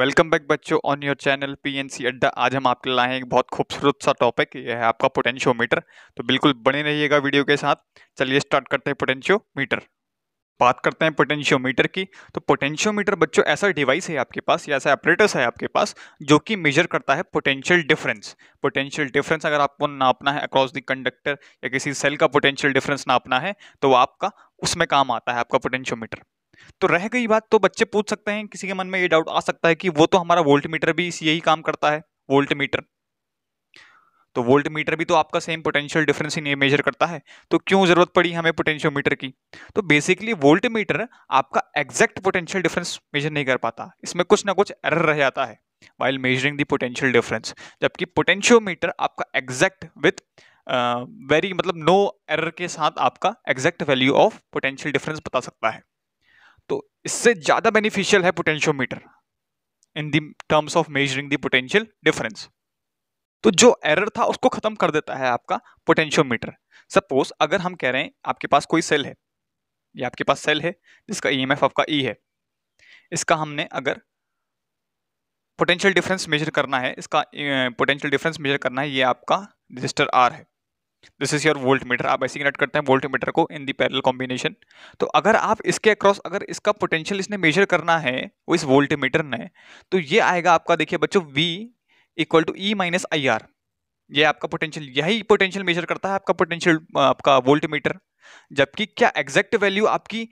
Welcome back बच्चों on your channel PNC Adda आज हम आपके लाए हैं एक बहुत खूबसूरत सा टॉपिक ये है आपका पोटेंशियोमीटर तो बिल्कुल बने रहिएगा वीडियो के साथ चलिए स्टार्ट करते हैं पोटेंशियोमीटर बात करते हैं पोटेंशियोमीटर की तो पोटेंशियोमीटर बच्चों ऐसा डिवाइस है आपके पास या ऐसा ऑपरेटस है आपके पास जो कि मेजर करता है पोटेंशियल डिफरेंस पोटेंशियल डिफरेंस अगर आपको नापना है अक्रॉस द कंडक्टर या किसी सेल का पोटेंशियल डिफरेंस नापना है तो वो आपका उसमें काम आता है आपका पोटेंशियोमीटर तो रह गई बात तो बच्चे पूछ सकते हैं किसी के मन में ये डाउट आ सकता है कि वो तो हमारा वोल्ट मीटर भी यही काम करता है वोल्ट मीटर तो वोल्ट मीटर भी तो आपका सेम पोटेंशियल डिफरेंस ही नहीं मेजर करता है तो क्यों जरूरत पड़ी हमें पोटेंशियल मीटर की तो बेसिकली वोल्ट मीटर आपका एग्जैक्ट पोटेंशियल डिफरेंस मेजर नहीं कर पाता इसमें कुछ ना कुछ एरर रह जाता है while measuring the potential difference जबकि पोटेंशियोमीटर आपका एग्जैक्ट विथ वेरी मतलब नो no एरर के साथ आपका exact value of potential difference बता सकता है तो इससे ज़्यादा बेनिफिशियल है potentiometer in the terms of measuring the potential difference तो जो एरर था उसको ख़त्म कर देता है आपका पोटेंशियोमीटर सपोज अगर हम कह रहे हैं आपके पास कोई सेल है ये आपके पास सेल है जिसका ई e आपका ई e है इसका हमने अगर पोटेंशियल डिफरेंस मेजर करना है इसका पोटेंशियल डिफरेंस मेजर करना है ये आपका रजिस्टर आर है this is your voltmeter आप ऐसे कनेक्ट करते हैं वोल्ट मीटर को इन दी पैरल कॉम्बिनेशन तो अगर आप इसके अक्रॉस अगर इसका पोटेंशियल इसने मेजर करना है वो इस वोल्ट मीटर ने तो ये आएगा आपका देखिए बच्चों V equal to E minus I R ये आपका पोटेंशियल यही पोटेंशियल मेजर करता है आपका पोटेंशियल आपका वोल्ट मीटर जबकि क्या एग्जैक्ट वैल्यू आपकी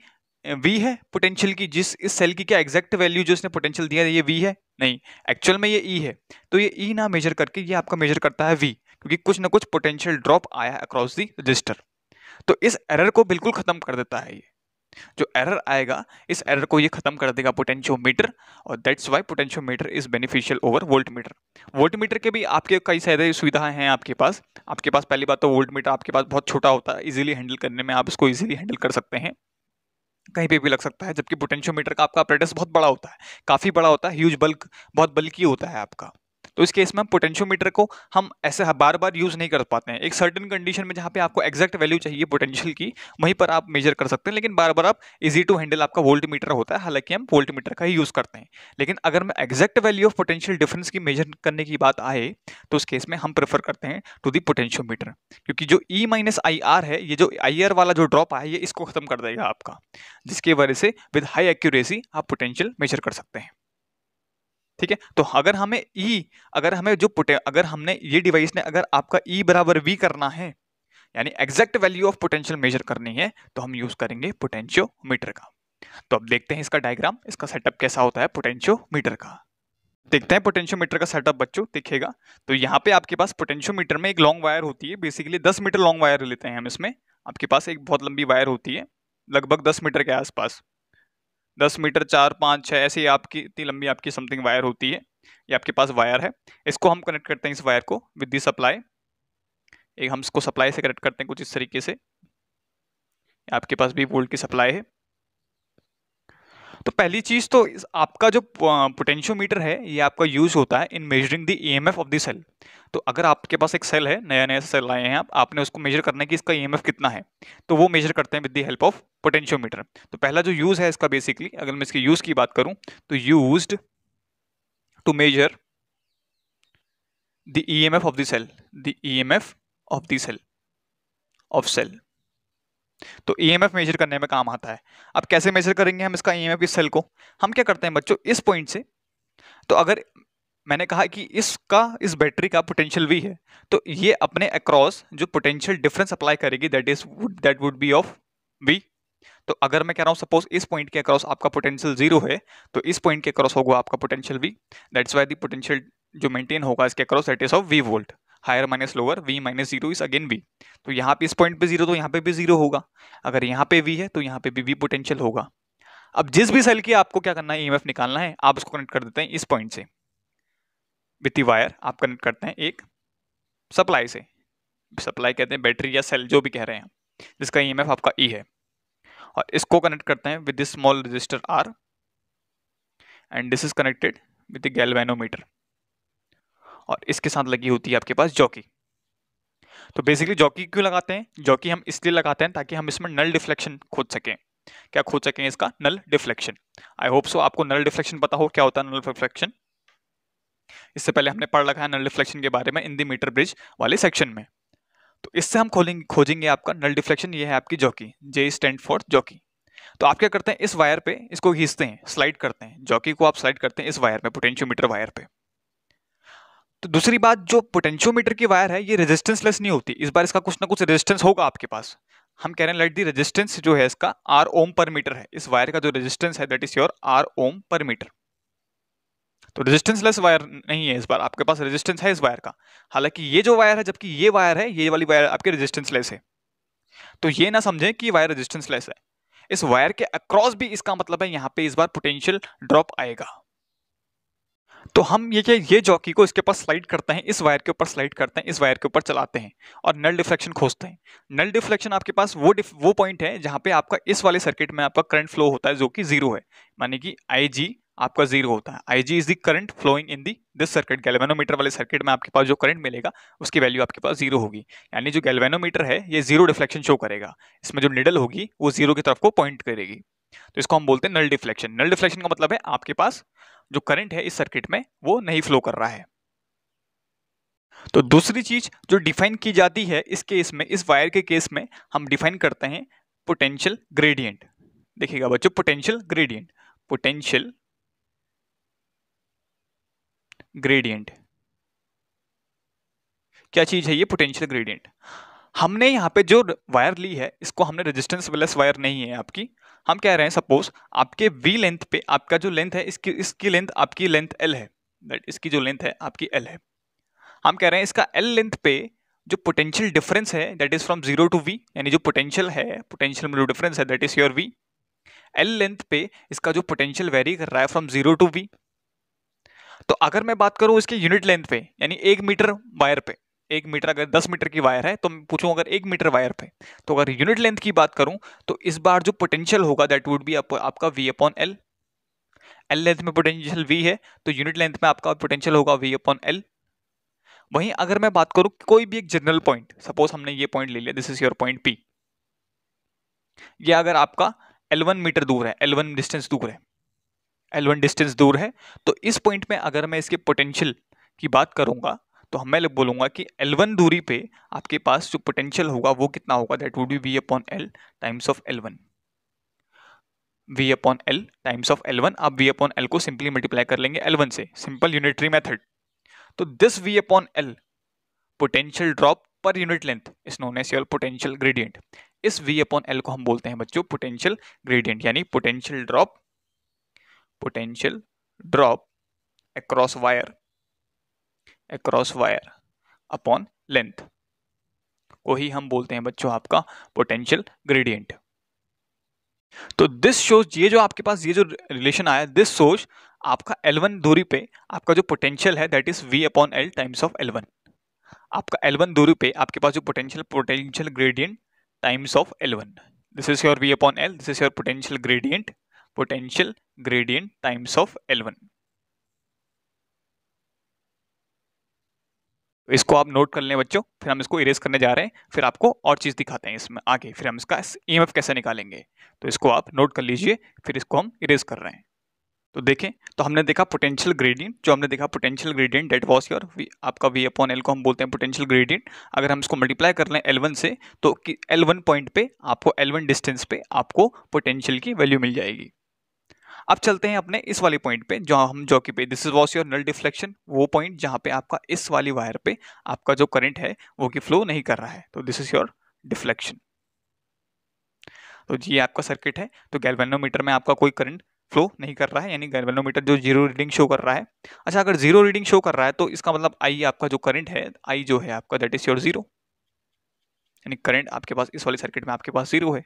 वी है पोटेंशियल की जिस इस सेल की क्या एग्जैक्ट वैल्यू जो इसने पोटेंशियल दिया है ये वी है नहीं एक्चुअल में ये ई e है तो ये ई e ना मेजर करके ये आपका मेजर करता है वी क्योंकि कुछ ना कुछ पोटेंशियल ड्रॉप आया अक्रॉस दी रजिस्टर तो इस एरर को बिल्कुल ख़त्म कर देता है ये जो एरर आएगा इस एरर को ये ख़त्म कर देगा पोटेंशियोमीटर और that's why potentiometer is beneficial over voltmeter voltmeter के भी आपके कई सारे सुविधाएं हैं आपके पास आपके पास पहली बात तो वोल्ट मीटर आपके पास बहुत छोटा होता है इजीली हैंडल करने में आप इसको इजीली हैंडल कर सकते हैं कहीं पे भी लग सकता है जबकि पोटेंशियोमीटर का आपका अपरेटस बहुत बड़ा होता है काफ़ी बड़ा होता है ह्यूज बल्क बहुत बल्कि होता है आपका तो इस केस में हम पोटेंशियोमीटर को हम ऐसे बार बार यूज़ नहीं कर पाते हैं एक सर्टन कंडीशन में जहाँ पे आपको एग्जैक्ट वैल्यू चाहिए पोटेंशियल की वहीं पर आप मेजर कर सकते हैं लेकिन बार बार आप इजी टू हैंडल आपका वोल्ट मीटर होता है हालांकि हम वोल्ट मीटर का ही यूज़ करते हैं लेकिन अगर मैं exact value of potential difference की मेजर करने की बात आए तो उस केस में हम प्रेफर करते हैं टू दी पोटेंशियो क्योंकि जो ई माइनस आई आर है ये जो आई आर वाला जो ड्रॉप है ये इसको खत्म कर देगा आपका जिसकी वजह से विद हाई एक्यूरेसी आप पोटेंशियल मेजर कर सकते हैं ठीक है तो अगर हमें ई e, अगर हमें जो पुटे अगर हमने ये डिवाइस ने अगर आपका ई e बराबर वी करना है यानी exact value of potential measure करनी है तो हम यूज करेंगे पोटेंशियोमीटर का तो अब देखते हैं इसका डायग्राम इसका सेटअप कैसा होता है पोटेंशियोमीटर का देखते हैं पोटेंशियोमीटर का सेटअप बच्चों दिखेगा तो यहाँ पे आपके पास पोटेंशियोमीटर में एक लॉन्ग वायर होती है बेसिकली दस मीटर लॉन्ग वायर लेते हैं हम इसमें आपके पास एक बहुत लंबी वायर होती है लगभग दस मीटर के आसपास दस मीटर चार पाँच छः ऐसे ही आपकी इतनी लंबी आपकी समथिंग वायर होती है ये आपके पास वायर है इसको हम कनेक्ट करते हैं इस वायर को विद दी सप्लाई एक हम इसको सप्लाई से कनेक्ट करते हैं कुछ इस तरीके से आपके पास भी वोल्ट की सप्लाई है तो पहली चीज़ तो आपका जो पोटेंशियोमीटर है ये आपका यूज़ होता है in measuring the E of the cell तो अगर आपके पास एक सेल है नया नया सेल आए हैं आप आपने उसको मेजर करना है कि इसका ई e कितना है तो वो मेजर करते हैं with the help of potentiometer तो पहला जो यूज़ है इसका बेसिकली अगर मैं इसके यूज़ की बात करूँ तो use to measure the E of the cell the E of the cell of cell तो ईएमएफ e मेजर करने में काम आता है अब कैसे मेजर करेंगे हम इसका ई ईएमएफ इस सेल को हम क्या करते हैं बच्चों इस पॉइंट से तो अगर मैंने कहा कि इसका इस बैटरी का पोटेंशियल वी है तो ये अपने अक्रॉस जो पोटेंशियल डिफरेंस अप्लाई करेगी that is that would be of V तो अगर मैं कह रहा हूँ सपोज इस पॉइंट के अक्रॉस आपका पोटेंशियल जीरो है तो इस पॉइंट के अक्रॉस होगा आपका potential V that's why the potential जो मेंटेन होगा इसके across that is of V volt higher minus lower V minus zero is again V तो यहाँ पे इस पॉइंट पे जीरो तो यहाँ पे भी जीरो होगा अगर यहाँ पे वी है तो यहाँ पे भी वी पोटेंशियल होगा अब जिस भी सेल की आपको क्या करना है ई e निकालना है आप उसको कनेक्ट कर देते हैं इस पॉइंट से विथ वायर आप कनेक्ट करते हैं एक सप्लाई से सप्लाई कहते हैं बैटरी या सेल जो भी कह रहे हैं जिसका ई e आपका ई e है और इसको कनेक्ट करते हैं with small register R and this is connected with galvanometer और इसके साथ लगी होती है आपके पास जॉकी तो बेसिकली जॉकी क्यों लगाते हैं जॉकी हम इसलिए लगाते हैं ताकि हम इसमें नल डिफ्लेक्शन खोज सकें क्या खोज सकें इसका null deflection I hope so आपको नल डिफ्लेक्शन पता हो क्या होता है नल डिफ्लेक्शन इससे पहले हमने पढ़ रखा है नल डिफ्लेक्शन के बारे में इन दी मीटर ब्रिज वाले सेक्शन में तो इससे हम खोलेंगे खोजेंगे आपका नल डिफ्लेक्शन ये है आपकी jockey J stand for jockey तो आप क्या करते हैं इस वायर पे इसको घींचते हैं स्लाइड करते हैं जॉकी को आप स्लाइड करते हैं इस वायर पे पोटेंशियोमीटर वायर पे तो दूसरी बात जो पोटेंशियोमीटर की वायर है ये रेजिस्टेंस लेस नहीं होती इस बार इसका कुछ ना कुछ रेजिस्टेंस होगा आपके पास हम कह रहे हैं लेट दी रेजिस्टेंस जो है इसका आर ओम पर मीटर है इस वायर का जो रेजिस्टेंस है that is your R ohm per metre तो रेजिस्टेंस लेस वायर नहीं है इस बार आपके पास रेजिस्टेंस है इस वायर का हालांकि ये जो वायर है जबकि ये वायर है ये वाली वायर आपके रेजिस्टेंस लेस है तो ये ना समझें कि वायर रेजिस्टेंस लेस है इस वायर के अक्रॉस भी इसका मतलब है यहाँ पे इस बार पोटेंशियल ड्रॉप आएगा तो हम ये ये जॉकी को इसके पास स्लाइड करते हैं इस वायर के ऊपर स्लाइड करते हैं इस वायर के ऊपर चलाते हैं और नल डिफ्लेक्शन खोजते हैं नल डिफ्लेक्शन आपके पास वो वो पॉइंट है जहाँ पे आपका इस वाले सर्किट में आपका करंट फ्लो होता है जो कि जीरो है मानी कि आई जी आपका जीरो होता है I G is the current flowing in the this circuit galvanometer वाले सर्किट में आपके पास जो करंट मिलेगा उसकी वैल्यू आपके पास जीरो होगी यानी जो गैल्वेनोमीटर है ये जीरो डिफ्लेक्शन शो करेगा इसमें जो निडल होगी वो जीरो की तरफ को पॉइंट करेगी तो इसको हम बोलते हैं नल डिफ्लेक्शन नल डिफ्लेक्शन का मतलब है आपके पास जो करंट है इस सर्किट में वो नहीं फ्लो कर रहा है तो दूसरी चीज जो डिफाइन की जाती है इस केस में इस वायर के केस में हम डिफाइन करते हैं पोटेंशियल ग्रेडियंट देखिएगा बच्चों पोटेंशियल ग्रेडियंट पोटेंशियल ग्रेडियंट क्या चीज है ये पोटेंशियल ग्रेडियंट हमने यहाँ पे जो वायर ली है इसको हमने रेजिस्टेंस वेलेस वायर नहीं है आपकी हम कह रहे हैं सपोज आपके वी लेंथ पे आपका जो लेंथ है इसकी इसकी लेंथ आपकी लेंथ एल है दैट इसकी जो लेंथ है आपकी एल है हम कह रहे हैं इसका एल लेंथ पे जो पोटेंशियल डिफरेंस है that is from zero to V यानी जो पोटेंशियल है पोटेंशियल में जो डिफरेंस है that is your V L length पे इसका जो पोटेंशियल वेरी कर रहा है फ्रॉम जीरो टू वी तो अगर मैं बात करूं इसके यूनिट लेंथ पे यानी एक मीटर वायर पे एक मीटर अगर दस मीटर की वायर है तो मैं पूछूँ अगर एक मीटर वायर पे तो अगर यूनिट लेंथ की बात करूँ तो इस बार जो पोटेंशियल होगा दैट वुड बी आपका V upon L L length में पोटेंशियल वी है तो यूनिट लेंथ में आपका पोटेंशियल होगा वी अपॉन एल वहीं अगर मैं बात करूँ कोई भी एक जनरल पॉइंट सपोज हमने ये पॉइंट ले लिया this is your point P ये अगर आपका एल वन मीटर दूर है एल वन डिस्टेंस दूर है एल वन डिस्टेंस दूर है तो इस पॉइंट में अगर मैं इसके पोटेंशियल की बात करूंगा तो मैं लोग बोलूँगा कि L1 दूरी पे आपके पास जो पोटेंशियल होगा वो कितना होगा that would be V upon L times of L1 one V upon L times of L आप वी अपॉन एल को सिंपली मल्टीप्लाई कर लेंगे L1 से सिंपल यूनिटरी मेथड तो this V upon L potential drop per unit length is known as your potential gradient इस V upon L को हम बोलते हैं बच्चों पोटेंशियल ग्रेडियंट यानी potential drop potential drop across wire across wire upon length को ही हम बोलते हैं बच्चों आपका पोटेंशियल ग्रेडियंट तो दिस शोज ये जो आपके पास ये जो रिलेशन आया दिस शोज आपका L1 दूरी पे आपका जो पोटेंशियल है that is V upon L times of L1 आपका L1 दूरी पे आपके पास जो potential potential gradient times of L1 this is your V upon L this is your potential gradient potential gradient times of L1 तो इसको आप note कर लें बच्चों फिर हम इसको इरेज करने जा रहे हैं फिर आपको और चीज़ दिखाते हैं इसमें आगे फिर हम इसका ई कैसे निकालेंगे तो इसको आप नोट कर लीजिए फिर इसको हम इरेज कर रहे हैं तो देखें तो हमने देखा पोटेंशियल ग्रेडियंट जो हमने देखा potential gradient that was your आपका वी अपॉन एल को हम बोलते हैं पोटेंशियल ग्रेडियंट अगर हम इसको मल्टीप्लाई कर लें एल वन से तो एल वन पॉइंट पे आपको एल वन डिस्टेंस पे आपको पोटेंशियल की वैल्यू मिल जाएगी अब चलते हैं अपने इस वाले पॉइंट पे जो हम जो कि पे this is was your null deflection वो पॉइंट जहां पे आपका इस वाली वायर पे आपका जो करंट है वो कि फ्लो नहीं कर रहा है तो दिस इज योर डिफ्लेक्शन तो ये आपका सर्किट है तो गैल्वेनोमीटर में आपका कोई करंट फ्लो नहीं कर रहा है यानी गैल्वेनोमीटर जो जीरो रीडिंग शो कर रहा है अच्छा अगर जीरो रीडिंग शो कर रहा है तो इसका मतलब आई आपका जो करंट है आई जो है आपका दैट इज योर जीरो यानी करंट आपके पास इस वाले सर्किट में आपके पास जीरो है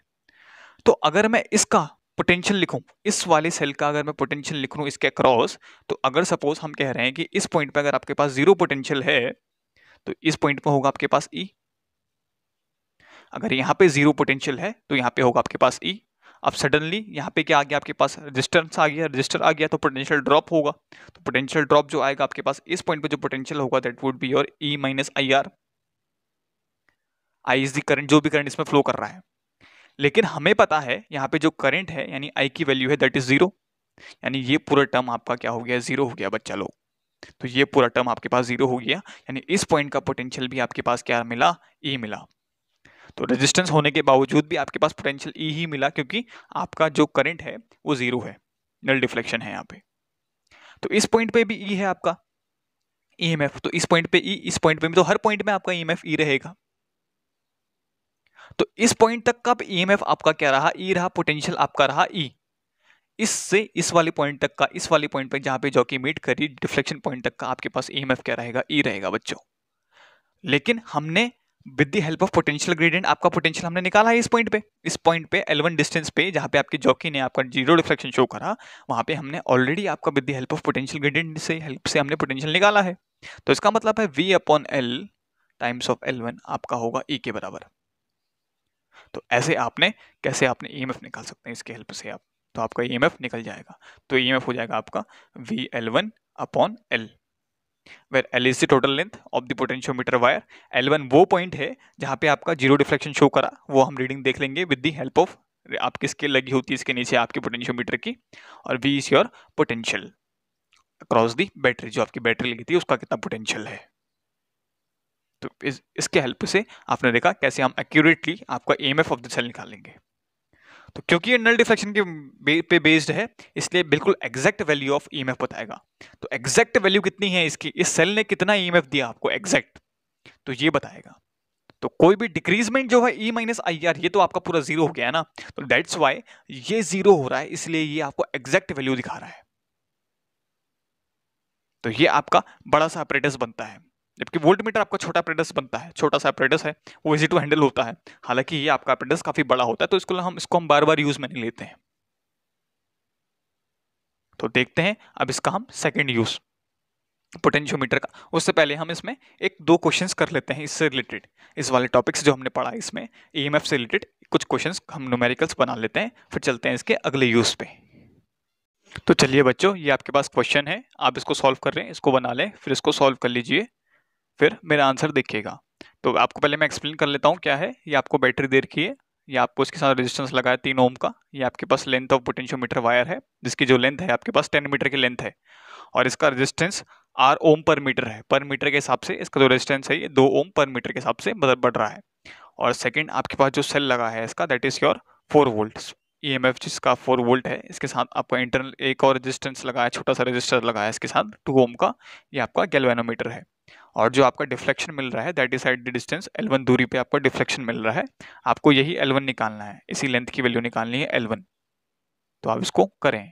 तो अगर मैं इसका पोटेंशियल लिखूं इस वाले सेल का अगर मैं पोटेंशियल लिख लूँ इसके अक्रॉस तो अगर सपोज हम कह रहे हैं कि इस पॉइंट पे अगर आपके पास जीरो पोटेंशियल है तो इस पॉइंट पे होगा आपके पास ई e। अगर यहाँ पे जीरो पोटेंशियल है तो यहाँ पे होगा आपके पास ई e। अब सडनली यहाँ पे क्या आ गया आपके पास रजिस्टेंस आ गया रजिस्टर आ गया तो पोटेंशियल ड्रॉप होगा तो पोटेंशियल ड्रॉप जो आएगा आपके पास इस पॉइंट पे जो पोटेंशियल होगा that would be your E minus I R I is the current जो भी करंट इसमें फ्लो कर रहा है लेकिन हमें पता है यहाँ पे जो करंट है यानी आई की वैल्यू है दैट इज ज़ीरो यानी ये पूरा टर्म आपका क्या हो गया ज़ीरो हो गया बच्चा लोग तो ये पूरा टर्म आपके पास ज़ीरो हो गया यानी इस पॉइंट का पोटेंशियल भी आपके पास क्या मिला ई e मिला तो रेजिस्टेंस होने के बावजूद भी आपके पास पोटेंशियल ई e ही मिला क्योंकि आपका जो करंट है वो ज़ीरो है नल डिफ्लेक्शन है यहाँ पे तो इस पॉइंट पे भी ई e है आपका ई e तो इस पॉइंट पे ई e, इस पॉइंट पे भी तो हर पॉइंट में आपका ई e ई रहेगा तो इस पॉइंट तक का एफ e आपका क्या रहा ई e रहा पोटेंशियल आपका रहा ई e. इससे इस वाले पॉइंट तक का इस वाले पॉइंट पर जहां पे जॉकी मीट करी डिफ्लेक्शन पॉइंट तक का आपके पास एफ क्या रहेगा ई रहेगा बच्चों लेकिन हमने with the help of potential gradient आपका पोटेंशियल हमने निकाला है इस पॉइंट पे इस पॉइंट पे एलेवन डिस्टेंस पे जहाँ पे आपकी जॉकी ने आपका जीरो डिफ्लेक्शन शो करा वहाँ पे हमने ऑलरेडी आपका with the help of potential gradient से हेल्प से हमने पोटेंशियल निकाला है तो इसका मतलब है V upon L times of L one आपका होगा ई के बराबर तो ऐसे आपने कैसे आपने ई e निकाल सकते हैं इसकी हेल्प से आप तो आपका ई e निकल जाएगा तो ई e हो जाएगा आपका V L one upon L where L is the total length of the potentiometer wire L one वो पॉइंट है जहाँ पे आपका जीरो डिफ्लेक्शन शो करा वो हम रीडिंग देख लेंगे विद द हेल्प ऑफ आपकी स्केल लगी होती है इसके नीचे आपके पोटेंशियोमीटर की और V is your potential across the battery जो आपकी बैटरी लगी थी उसका कितना पोटेंशियल है तो इस इसके हेल्प से आपने देखा कैसे हम एक्यूरेटली आपका एम ऑफ द सेल निकालेंगे तो क्योंकि ये नल डिफ्लेक्शन के बे, पे बेस्ड है इसलिए बिल्कुल एग्जैक्ट वैल्यू ऑफ ई बताएगा तो एग्जैक्ट वैल्यू कितनी है इसकी इस सेल ने कितना ई दिया आपको एग्जैक्ट तो ये बताएगा तो कोई भी डिक्रीजमेंट जो है ई माइनस आई आर ये तो आपका पूरा जीरो हो गया है ना तो डेट्स वाई ये जीरो हो रहा है इसलिए ये आपको एग्जैक्ट वैल्यू दिखा रहा है तो ये आपका बड़ा सा ऑपरेटस बनता है जबकि वोल्ट मीटर आपका छोटा अपरेटस बनता है छोटा सा अपरेटस है वो इजी टू हैंडल होता है हालांकि ये आपका अपरेटस काफ़ी बड़ा होता है तो इसको हम इसको हम बार बार यूज़ में नहीं लेते हैं तो देखते हैं अब इसका हम सेकेंड यूज़ पोटेंशियोमीटर का उससे पहले हम इसमें एक दो क्वेश्चंस कर लेते हैं इससे रिलेटेड इस वाले टॉपिक्स जो हमने पढ़ा इसमें ई e से रिलेटेड कुछ क्वेश्चंस हम न्यूमेरिकल्स बना लेते हैं फिर चलते हैं इसके अगले यूज़ पे तो चलिए बच्चों ये आपके पास क्वेश्चन है आप इसको सॉल्व कर रहे हैं इसको बना लें फिर इसको सॉल्व कर लीजिए फिर मेरा आंसर दिखेगा तो आपको पहले मैं एक्सप्लेन कर लेता हूँ क्या है ये आपको बैटरी दे रखी है ये आपको उसके साथ रेजिस्टेंस लगा है तीन ओम का ये आपके पास लेंथ ऑफ पोटेंशियोमीटर वायर है जिसकी जो लेंथ है आपके पास टेन मीटर की लेंथ है और इसका resistance R ohm per metre है पर मीटर के हिसाब से इसका जो रेजिस्टेंस है ये दो ओम पर मीटर के हिसाब से बदल मतलब बढ़ रहा है और सेकंड आपके पास जो सेल लगा है इसका that is your four volt E M F जिसका फोर वोल्ट है इसके साथ आपका इंटरनल एक और रेजिस्टेंस लगाया है छोटा सा रेजिस्टर लगा है इसके साथ टू ओम का ये आपका गेलवेनोमीटर है और जो आपका डिफ्लेक्शन मिल रहा है that is at the distance L one दूरी पे आपका डिफ्लेक्शन मिल रहा है आपको यही एल वन निकालना है इसी लेंथ की वैल्यू निकालनी है एल वन तो आप इसको करें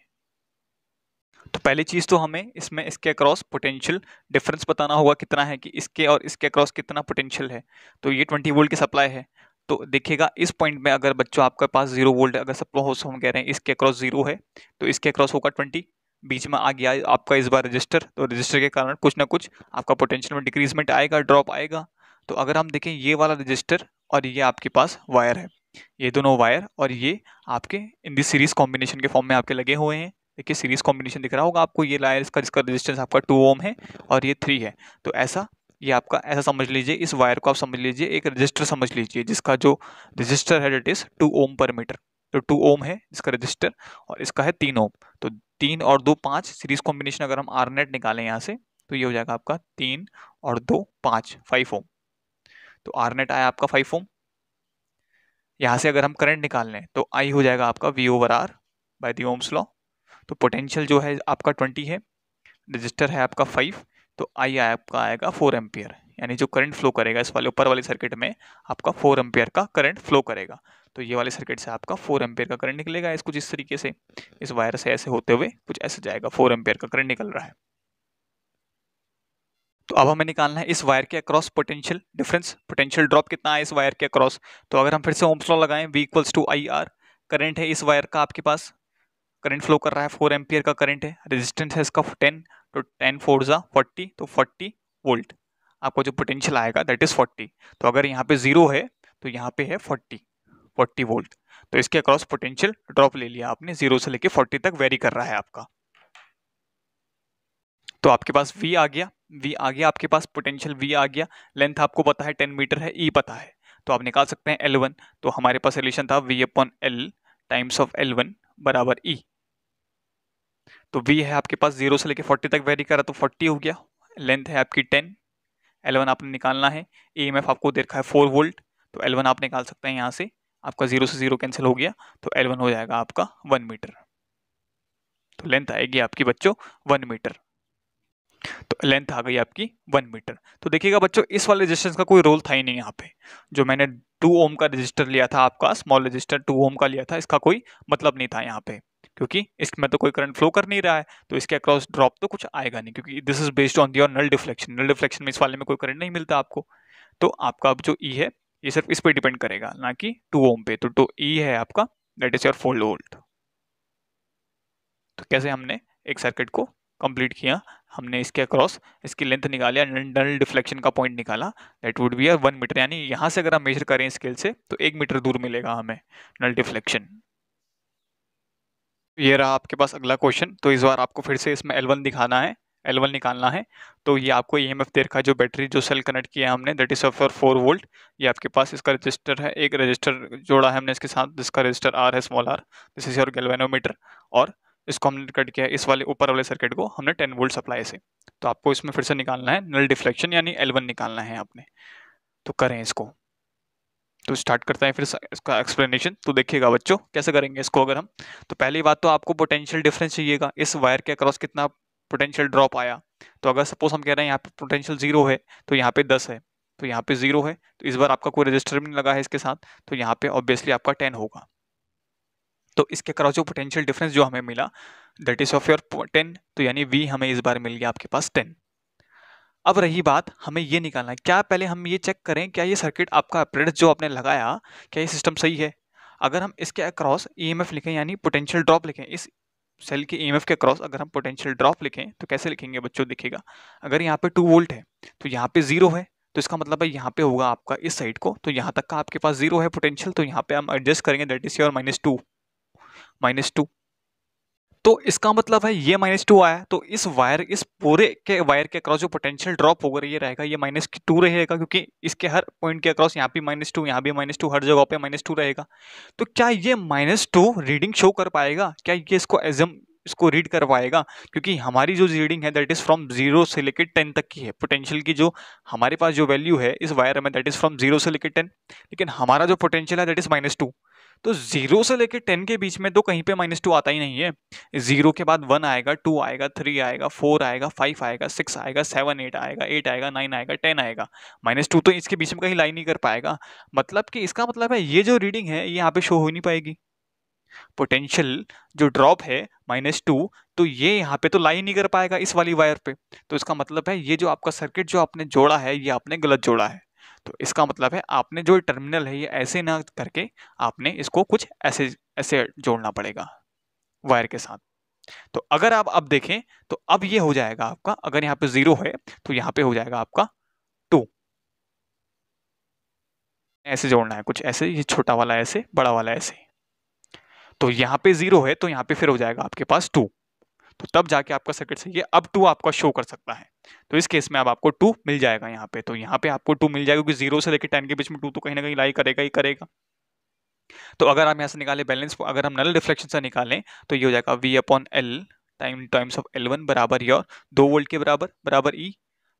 तो पहली चीज़ तो हमें इसमें इसके अक्रॉस पोटेंशियल डिफरेंस बताना होगा कितना है कि इसके और इसके अक्रॉस कितना पोटेंशियल है तो ये ट्वेंटी वोल्ट की सप्लाई है तो देखिएगा इस पॉइंट में अगर बच्चों आपके पास जीरो वोल्ट अगर सपोज हम कह रहे हैं इसके अक्रॉस जीरो है तो इसके अक्रॉस होगा ट्वेंटी बीच में आ गया आपका इस बार रजिस्टर तो रजिस्टर के कारण कुछ ना कुछ आपका पोटेंशियल में डिक्रीजमेंट आएगा ड्रॉप आएगा तो अगर हम देखें ये वाला रजिस्टर और ये आपके पास वायर है ये दोनों वायर और ये आपके इन दिस सीरीज कॉम्बिनेशन के फॉर्म में आपके लगे हुए हैं देखिए सीरीज कॉम्बिनेशन दिख रहा होगा आपको ये लायर इसका जिसका रजिस्टेंस आपका टू ओम है और ये थ्री है तो ऐसा ये आपका ऐसा समझ लीजिए इस वायर को आप समझ लीजिए एक रजिस्टर समझ लीजिए जिसका जो रजिस्टर है that is two ohm per metre तो टू ओम है इसका रजिस्टर और इसका है तीन ओम तो तीन और दो पाँच सीरीज कॉम्बिनेशन अगर हम आर नेट निकालें यहाँ से तो ये हो जाएगा आपका तीन और दो पाँच फाइव ओम तो आर नेट आया आपका फाइव ओम यहाँ से अगर हम करंट निकाल लें तो आई हो जाएगा आपका V over R by the Ohm's law तो पोटेंशियल जो है आपका ट्वेंटी है रजिस्टर है आपका फाइव तो आई आपका आएगा फोर एम्पियर यानी जो करंट फ्लो करेगा इस वाले ऊपर वाले सर्किट में आपका फोर एम्पियर का करंट फ्लो करेगा तो ये वाले सर्किट से आपका फोर एम्पेयर का करंट निकलेगा इसको जिस तरीके से इस वायर से ऐसे होते हुए कुछ ऐसे जाएगा फोर एम्पेयर का करंट निकल रहा है तो अब हमें निकालना है इस वायर के across potential difference potential drop कितना है इस वायर के अक्रॉस तो अगर हम फिर से ओम्स लॉ लगाएं V equals to I R current है इस वायर का आपके पास करंट फ्लो कर रहा है फोर एम्पियर का करंट है रेजिस्टेंस है इसका टेन तो टेन फोर ज़ा फोर्टी तो फोर्टी वोल्ट आपको जो पोटेंशियल आएगा दैट इज़ फोर्टी तो अगर यहाँ पे ज़ीरो है तो यहाँ पे है फोर्टी 40 वोल्ट तो इसके अक्रॉस पोटेंशियल ड्रॉप ले लिया आपने जीरो से लेके 40 तक वेरी कर रहा है आपका तो आपके पास V आ गया V आ गया आपके पास पोटेंशियल V आ गया लेंथ आपको पता है 10 मीटर है E पता है तो आप निकाल सकते हैं L1 तो हमारे पास रिलेशन था V upon L times of L one बराबर ई e। तो वी है आपके पास जीरो से लेके फोर्टी तक वेरी कर रहा तो फोर्टी हो गया लेंथ है आपकी टेन एलेवन आपने निकालना है ई एम एफ आपको देखा है फोर वोल्ट तो एलेवन आप निकाल सकते हैं यहाँ से आपका ज़ीरो से ज़ीरो कैंसिल हो गया तो एल वन हो जाएगा आपका वन मीटर तो लेंथ आएगी आपकी बच्चों वन मीटर तो लेंथ आ गई आपकी वन मीटर तो देखिएगा बच्चों इस वाले रेजिस्टेंस का कोई रोल था ही नहीं यहाँ पे जो मैंने टू ओम का रजिस्टर लिया था आपका स्मॉल रजिस्टर टू ओम का लिया था इसका कोई मतलब नहीं था यहाँ पे क्योंकि इसमें तो कोई करंट फ्लो कर नहीं रहा है तो इसके अक्रॉस ड्रॉप तो कुछ आएगा नहीं क्योंकि this is based on your null deflection null deflection में इस वाले में कोई करंट नहीं मिलता आपको तो आपका अब जो ई e है ये सिर्फ इस पर डिपेंड करेगा ना कि टू ओम पे तो टू तो ई e है आपका that is your fold volt तो कैसे हमने एक सर्किट को कंप्लीट किया हमने इसके अक्रॉस इसकी लेंथ निकाली नल डिफ्लेक्शन का पॉइंट निकाला that would be a one metre यानी यहाँ से अगर हम मेजर करें स्केल से तो एक मीटर दूर मिलेगा हमें नल डिफ्लेक्शन तो ये रहा आपके पास अगला क्वेश्चन तो इस बार आपको फिर से इसमें एल दिखाना है एल वन निकालना है तो ये आपको ई e एम एफ दे रखा जो बैटरी जो सेल कनेक्ट किया है हमने that is for four volt ये आपके पास इसका रजिस्टर है एक रजिस्टर जोड़ा है हमने इसके साथ जिसका रजिस्टर आर है small R this is your galvanometer और इसको हमने कट किया इस वाले ऊपर वाले सर्किट को हमने टेन वोल्ट सप्लाई से तो आपको इसमें फिर से निकालना है नल डिफ्लेक्शन यानी एल निकालना है आपने तो करें इसको तो स्टार्ट करते हैं फिर इसका एक्सप्लेनेशन तो देखिएगा बच्चों कैसे करेंगे इसको अगर हम तो पहली बात तो आपको पोटेंशियल डिफरेंस चाहिएगा इस वायर के अक्रॉस कितना पोटेंशियल ड्रॉप आया तो अगर सपोज हम कह रहे हैं यहाँ पे पोटेंशियल जीरो है तो यहाँ पे दस है तो यहाँ पे जीरो है तो इस बार आपका कोई रजिस्टर भी नहीं लगा है इसके साथ तो यहाँ पे ऑब्वियसली आपका टेन होगा तो इसके अक्रॉस जो पोटेंशियल डिफरेंस जो हमें मिला that is of your ten तो यानी वी हमें इस बार मिल गया आपके पास टेन अब रही बात हमें ये निकालना है क्या पहले हम ये चेक करें क्या ये सर्किट आपका अपरेट जो आपने लगाया क्या ये सिस्टम सही है अगर हम इसके अक्रॉस ई एम एफ लिखें यानी पोटेंशियल ड्रॉप लिखें इस सेल के ई के क्रॉस अगर हम पोटेंशियल ड्रॉप लिखें तो कैसे लिखेंगे बच्चों देखिएगा अगर यहाँ पे टू वोल्ट है तो यहाँ पे जीरो है तो इसका मतलब है यहाँ पे होगा आपका इस साइड को तो यहाँ तक का आपके पास जीरो है पोटेंशियल तो यहाँ पे हम एडजस्ट करेंगे that is your minus two minus two तो इसका मतलब है ये माइनस टू आया तो इस वायर इस पूरे के वायर के अक्रॉस जो पोटेंशियल ड्रॉप होगा ये रहेगा ये माइनस टू रहेगा क्योंकि इसके हर पॉइंट के अक्रॉस यहाँ भी माइनस टू यहाँ भी माइनस टू हर जगह पे माइनस टू रहेगा तो क्या ये माइनस टू रीडिंग शो कर पाएगा क्या ये इसको एजम इसको रीड कर पाएगा क्योंकि हमारी जो रीडिंग है दैट इज़ फ्रॉम जीरो से लेकर टेन तक की है पोटेंशियल की जो हमारे पास जो वैल्यू है इस वायर में दैट इज़ फ्रॉम जीरो से लेकर टेन लेकिन हमारा जो पोटेंशियल है दैट इज़ माइनस टू तो जीरो से लेकर टेन के बीच में तो कहीं पे माइनस टू आता ही नहीं है जीरो के बाद वन आएगा टू आएगा थ्री आएगा फोर आएगा फाइव आएगा सिक्स आएगा सेवन एट आएगा एट आएगा नाइन आएगा टेन आएगा माइनस टू तो इसके बीच में कहीं लाई नहीं कर पाएगा मतलब कि इसका मतलब है ये जो रीडिंग है ये यहाँ पे शो हो नहीं पाएगी पोटेंशियल जो ड्रॉप है माइनस टू तो ये यहाँ पे तो लाई नहीं कर पाएगा इस वाली वायर पे तो इसका मतलब है ये जो आपका सर्किट जो आपने जोड़ा है ये आपने गलत जोड़ा है तो इसका मतलब है आपने जो टर्मिनल है ये ऐसे ना करके आपने इसको कुछ ऐसे ऐसे जोड़ना पड़ेगा वायर के साथ तो अगर आप अब देखें तो अब ये हो जाएगा आपका अगर यहाँ पे ज़ीरो है तो यहाँ पे हो जाएगा आपका टू ऐसे जोड़ना है कुछ ऐसे ये छोटा वाला ऐसे बड़ा वाला ऐसे तो यहाँ पे ज़ीरो है तो यहाँ पे फिर हो जाएगा आपके पास टू तो तब जाके आपका सर्किट सही है अब टू आपका शो कर सकता है तो इस केस में अब आपको टू मिल जाएगा यहाँ पे तो यहाँ पे आपको टू मिल जाएगा क्योंकि जीरो से लेकर टेन के बीच में टू तो कहीं ना कहीं लाई करेगा ही करेगा तो अगर हम यहाँ से निकालें बैलेंस को अगर हम नल रिफ्लेक्शन से निकालें तो ये हो जाएगा V upon L time times of L one बराबर योर दो वोल्ट के बराबर बराबर ई e।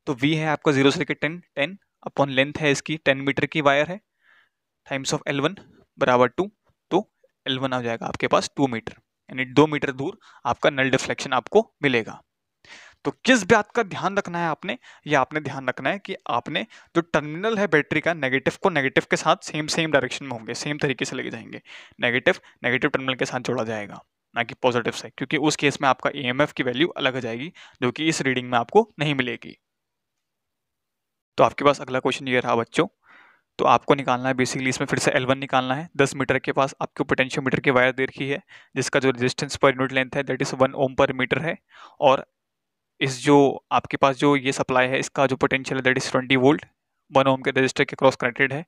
तो वी है आपका जीरो से लेकर टेन टेन अपॉन लेंथ है इसकी टेन मीटर की वायर है टाइम्स ऑफ एल वन बराबर टू तो एल वन आ जाएगा आपके पास टू मीटर यानी दो मीटर दूर आपका नल डिफ्लेक्शन आपको मिलेगा तो किस बात का ध्यान रखना है आपने ये आपने ध्यान रखना है कि आपने जो टर्मिनल है बैटरी का नेगेटिव को नेगेटिव के साथ सेम सेम डायरेक्शन में होंगे सेम तरीके से लेके जाएंगे नेगेटिव नेगेटिव टर्मिनल के साथ जोड़ा जाएगा ना कि पॉजिटिव से क्योंकि उस केस में आपका ए की वैल्यू अलग हो जाएगी जो कि इस रीडिंग में आपको नहीं मिलेगी तो आपके पास अगला क्वेश्चन ये रहा बच्चों तो आपको निकालना है बेसिकली इसमें फिर से L1 निकालना है 10 मीटर के पास आपको पोटेंशियल मीटर की वायर दे रखी है जिसका जो रेजिस्टेंस पर यूनिट लेंथ है that is one ohm per metre है और इस जो आपके पास जो ये सप्लाई है इसका जो पोटेंशियल है that is twenty volt one ohm के रजिस्टर के क्रॉस कनेक्टेड है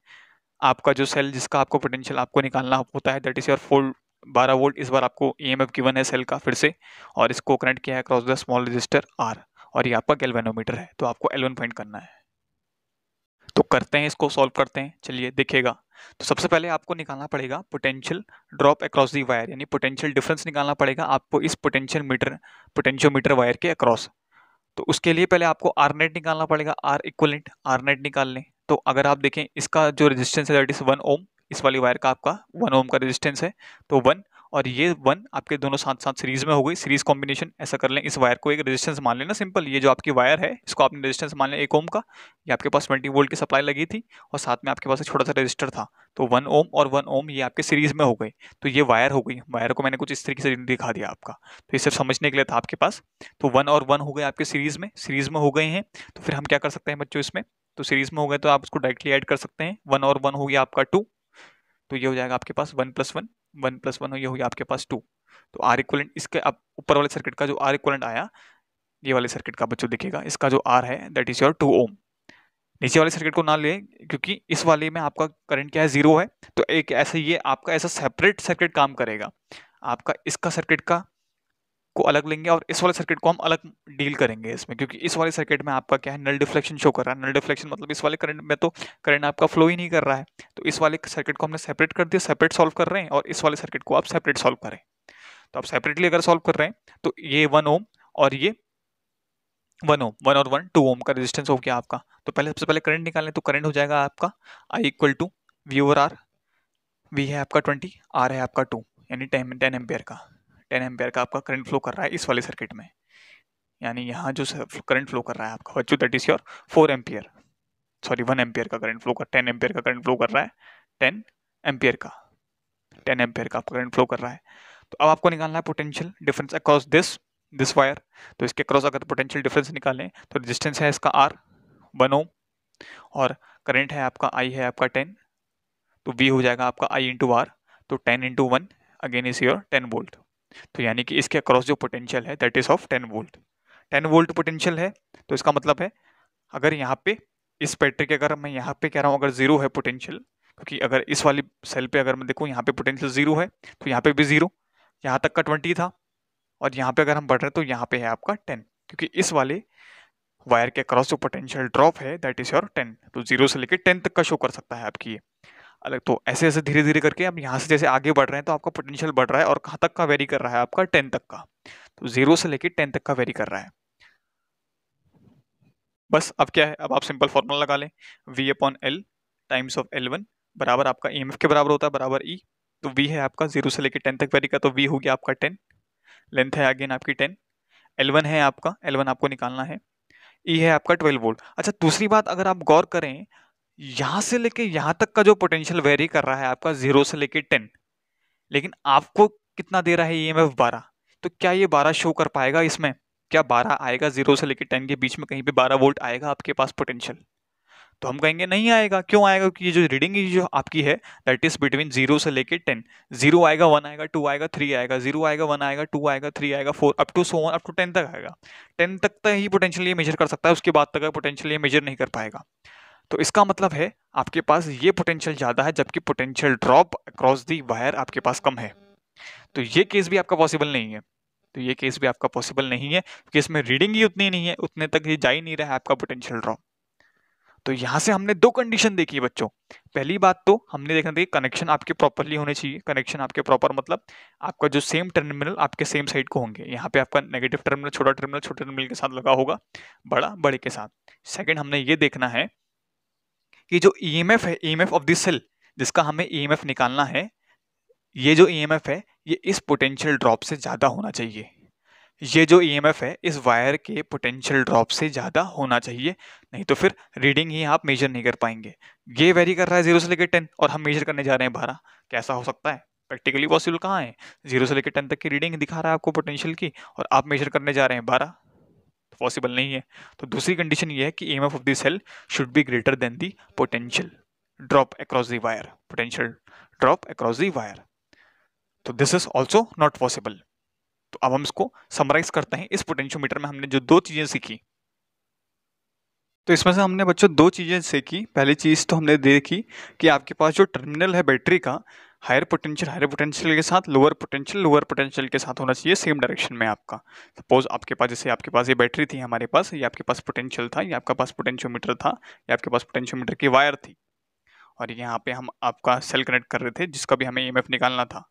आपका जो सेल जिसका आपको पोटेंशियल आपको निकालना होता है दैट इज़ योर फोल्ड बारह वोल्ट इस बार आपको ई एम एफ गिवन है सेल का फिर से और इसको कनेक्ट किया है cross the small register R और ये आपका गैल्वेनोमीटर है तो आपको एलेवन पॉइंट करना है तो करते हैं इसको सॉल्व करते हैं चलिए देखिएगा तो सबसे पहले आपको निकालना पड़ेगा potential drop across the wire यानी पोटेंशियल डिफरेंस निकालना पड़ेगा आपको इस पोटेंशियल मीटर पोटेंशियोमीटर वायर के अक्रॉस तो उसके लिए पहले आपको आर नेट निकालना पड़ेगा आर इक्वलेंट आर नेट निकाल लें तो अगर आप देखें इसका जो रेजिस्टेंस है दैट इज़ वन ओम इस वाली वायर का आपका वन ओम का रेजिस्टेंस है तो वन और ये वन आपके दोनों साथ साथ सीरीज में हो गई सीरीज कॉम्बिनेशन ऐसा कर लें इस वायर को एक रेजिस्टेंस मान लेना सिंपल ये जो आपकी वायर है इसको आपने रेजिस्टेंस मान लें एक ओम का ये आपके पास ट्वेंटी वोल्ट की सप्लाई लगी थी और साथ में आपके पास एक छोटा सा रजिस्टर था तो वन ओम और वन ओम ये आपके सीरीज में हो गए तो ये वायर हो गई वायर को मैंने कुछ इस तरीके से दिखा दिया आपका तो ये सिर्फ समझने के लिए था आपके पास तो वन और वन हो गए आपके सीरीज में सीरीज में हो गए हैं तो फिर हम क्या कर सकते हैं बच्चों इसमें तो सीरीज में हो गए तो आप उसको डायरेक्टली ऐड कर सकते हैं वन और वन हो गया आपका टू तो ये हो जाएगा आपके पास one plus one one plus one हो ये हो गया आपके पास टू तो आर इक्वलेंट इसके आप ऊपर वाले सर्किट का जो आर इक्वलेंट आया ये वाले सर्किट का बच्चों दिखेगा इसका जो आर है that is your two ohm नीचे वाले सर्किट को ना लें क्योंकि इस वाले में आपका करंट क्या है ज़ीरो है तो एक ऐसा ये आपका ऐसा सेपरेट सर्किट काम करेगा आपका इसका सर्किट का को अलग लेंगे और इस वाले सर्किट को हम अलग डील करेंगे इसमें क्योंकि इस वाले सर्किट में आपका क्या है नल डिफ्लेक्शन शो कर रहा है नल डिफ्लेक्शन मतलब इस वाले करंट में तो करंट आपका फ्लो ही नहीं कर रहा है तो इस वाले सर्किट को हमने सेपरेट कर दिया सेपरेट सॉल्व कर रहे हैं और इस वाले सर्किट को आप सेपरेट सॉल्व करें तो आप सेपरेटली अगर सॉल्व कर रहे हैं तो ये वन ओम और ये वन ओम वन और वन टू ओम का रेजिस्टेंस हो गया आपका तो पहले सबसे पहले करंट निकालें तो करंट हो जाएगा आपका I equal to V over R V है आपका ट्वेंटी आर है आपका टू यानी टेन टेन एम्पेयर का टेन एम्पेयर का आपका करंट फ्लो कर रहा है इस वाले सर्किट में यानी यहाँ जो करंट फ्लो कर रहा है आपका बच्चों that is your four ampere sorry one ampere का करंट फ्लो कर टेन एम्पियर का करंट फ्लो कर रहा है टेन एम्पियर का टेन एम्पियर का आपका करंट फ्लो कर रहा है तो अब आपको निकालना है potential difference across this this wire तो इसके अक्रॉस अगर पोटेंशियल डिफरेंस निकालें तो रजिस्टेंस है इसका आर वन ओम और करंट है आपका आई है आपका टेन तो वी हो जाएगा आपका आई इंटू आर तो ten into one again is your ten volt तो यानी कि इसके अक्रॉस जो पोटेंशियल है that is of ten volt ten volt potential है तो इसका मतलब है अगर यहाँ पे इस बैटरी के अगर मैं यहाँ पे कह रहा हूँ अगर जीरो है पोटेंशियल क्योंकि अगर इस वाली सेल पे अगर मैं देखूँ यहाँ पे पोटेंशियल जीरो है तो यहाँ पे भी जीरो यहाँ तक का ट्वेंटी था और यहाँ पे अगर हम बढ़ रहे हैं तो यहाँ पे है आपका टेन क्योंकि इस वाले वायर के अक्रॉस जो पोटेंशियल ड्रॉप है दैट इज़ योर टेन तो जीरो से लेकर टेन तक का शो कर सकता है आपकी ये अलग तो ऐसे ऐसे धीरे धीरे करके हम यहाँ से जैसे आगे बढ़ रहे हैं तो आपका पोटेंशियल बढ़ रहा है और कहाँ तक का वेरी कर रहा है आपका टेन तक का तो जीरो से लेकर टेन तक का वेरी कर रहा है बस अब क्या है अब आप सिंपल फॉर्मूला लगा लें V upon L times of L बराबर आपका ई e के बराबर होता है बराबर ई e। तो वी है आपका जीरो से लेकर टेन तक वेरी का तो वी हो गया आपका टेन लेंथ है अगेन आपकी टेन एल है आपका एल आपको निकालना है ई e है आपका ट्वेल्व वोल्ट अच्छा दूसरी बात अगर आप गौर करें यहाँ से लेके यहाँ तक का जो पोटेंशियल वेरी कर रहा है आपका जीरो से लेके टेन लेकिन आपको कितना दे रहा है ई एम एफ बारह तो क्या ये बारह शो कर पाएगा इसमें क्या बारह आएगा जीरो से लेके टेन के बीच में कहीं पे बारह वोल्ट आएगा आपके पास पोटेंशियल तो हम कहेंगे नहीं आएगा क्यों आएगा क्योंकि ये जो रीडिंग जो आपकी है दैट इज बिटवीन जीरो से लेके टेन जीरो आएगा वन आएगा टू आएगा थ्री आएगा जीरो आएगा वन आएगा टू आएगा थ्री आएगा four up to so one up to ten तक आएगा टेन तक तक तो ही पोटेंशियल ये मेजर कर सकता है उसके बाद तक पोटेंशियल ये मेजर नहीं कर पाएगा तो इसका मतलब है आपके पास ये पोटेंशियल ज़्यादा है जबकि potential drop across the wire आपके पास कम है तो ये केस भी आपका पॉसिबल नहीं है तो ये केस भी आपका पॉसिबल नहीं है क्योंकि इसमें रीडिंग ही उतनी नहीं है उतने तक ये जा ही नहीं रहा है आपका पोटेंशियल ड्रॉप तो यहाँ से हमने दो कंडीशन देखी बच्चों पहली बात तो हमने देखा देखिए कनेक्शन आपके प्रॉपरली होने चाहिए कनेक्शन आपके प्रॉपर मतलब आपका जो सेम टर्मिनल आपके सेम साइड को होंगे यहाँ पे आपका नेगेटिव टर्मिनल छोटा टर्मिनल छोटे टर्मिनल के साथ लगा होगा बड़ा बड़े के साथ सेकंड हमने ये देखना है कि जो ई एम एफ है E M F of this cell जिसका हमें ई एम एफ निकालना है ये जो ई एम एफ है ये इस पोटेंशियल ड्रॉप से ज़्यादा होना चाहिए ये जो ई एम एफ है इस वायर के पोटेंशियल ड्रॉप से ज़्यादा होना चाहिए नहीं तो फिर रीडिंग ही आप मेजर नहीं कर पाएंगे ये वेरी कर रहा है जीरो से लेकर टेन और हम मेजर करने जा रहे हैं बारह कैसा हो सकता है प्रैक्टिकली पॉसिबल कहाँ है जीरो से लेकर टेन तक की रीडिंग दिखा रहा है आपको पोटेंशियल की और आप मेजर करने जा रहे हैं बारह पॉसिबल नहीं है तो दूसरी कंडीशन ये है कि M of the cell should be greater than the potential drop across the wire potential drop across the wire तो this is also not possible तो अब हम इसको समराइज करते हैं इस पोटेंशियोमीटर में हमने जो दो चीज़ें सीखी तो इसमें से हमने बच्चों दो चीज़ें सीखी पहली चीज़ तो हमने देखी कि आपके पास जो टर्मिनल है बैटरी का हायर पोटेंशियल हायर पोटेंशियल के साथ लोअर पोटेंशियल लोअर पोटेंशियल के साथ होना चाहिए सेम डायरेक्शन में आपका सपोज आपके पास जैसे आपके पास ये बैटरी थी हमारे पास ये आपके पास पोटेंशियल था या आपका पास पोटेंशियोमीटर था या आपके पास पोटेंशियोमीटर की वायर थी और यहाँ पे हम आपका सेल कनेक्ट कर रहे थे जिसका भी हमें ई e निकालना था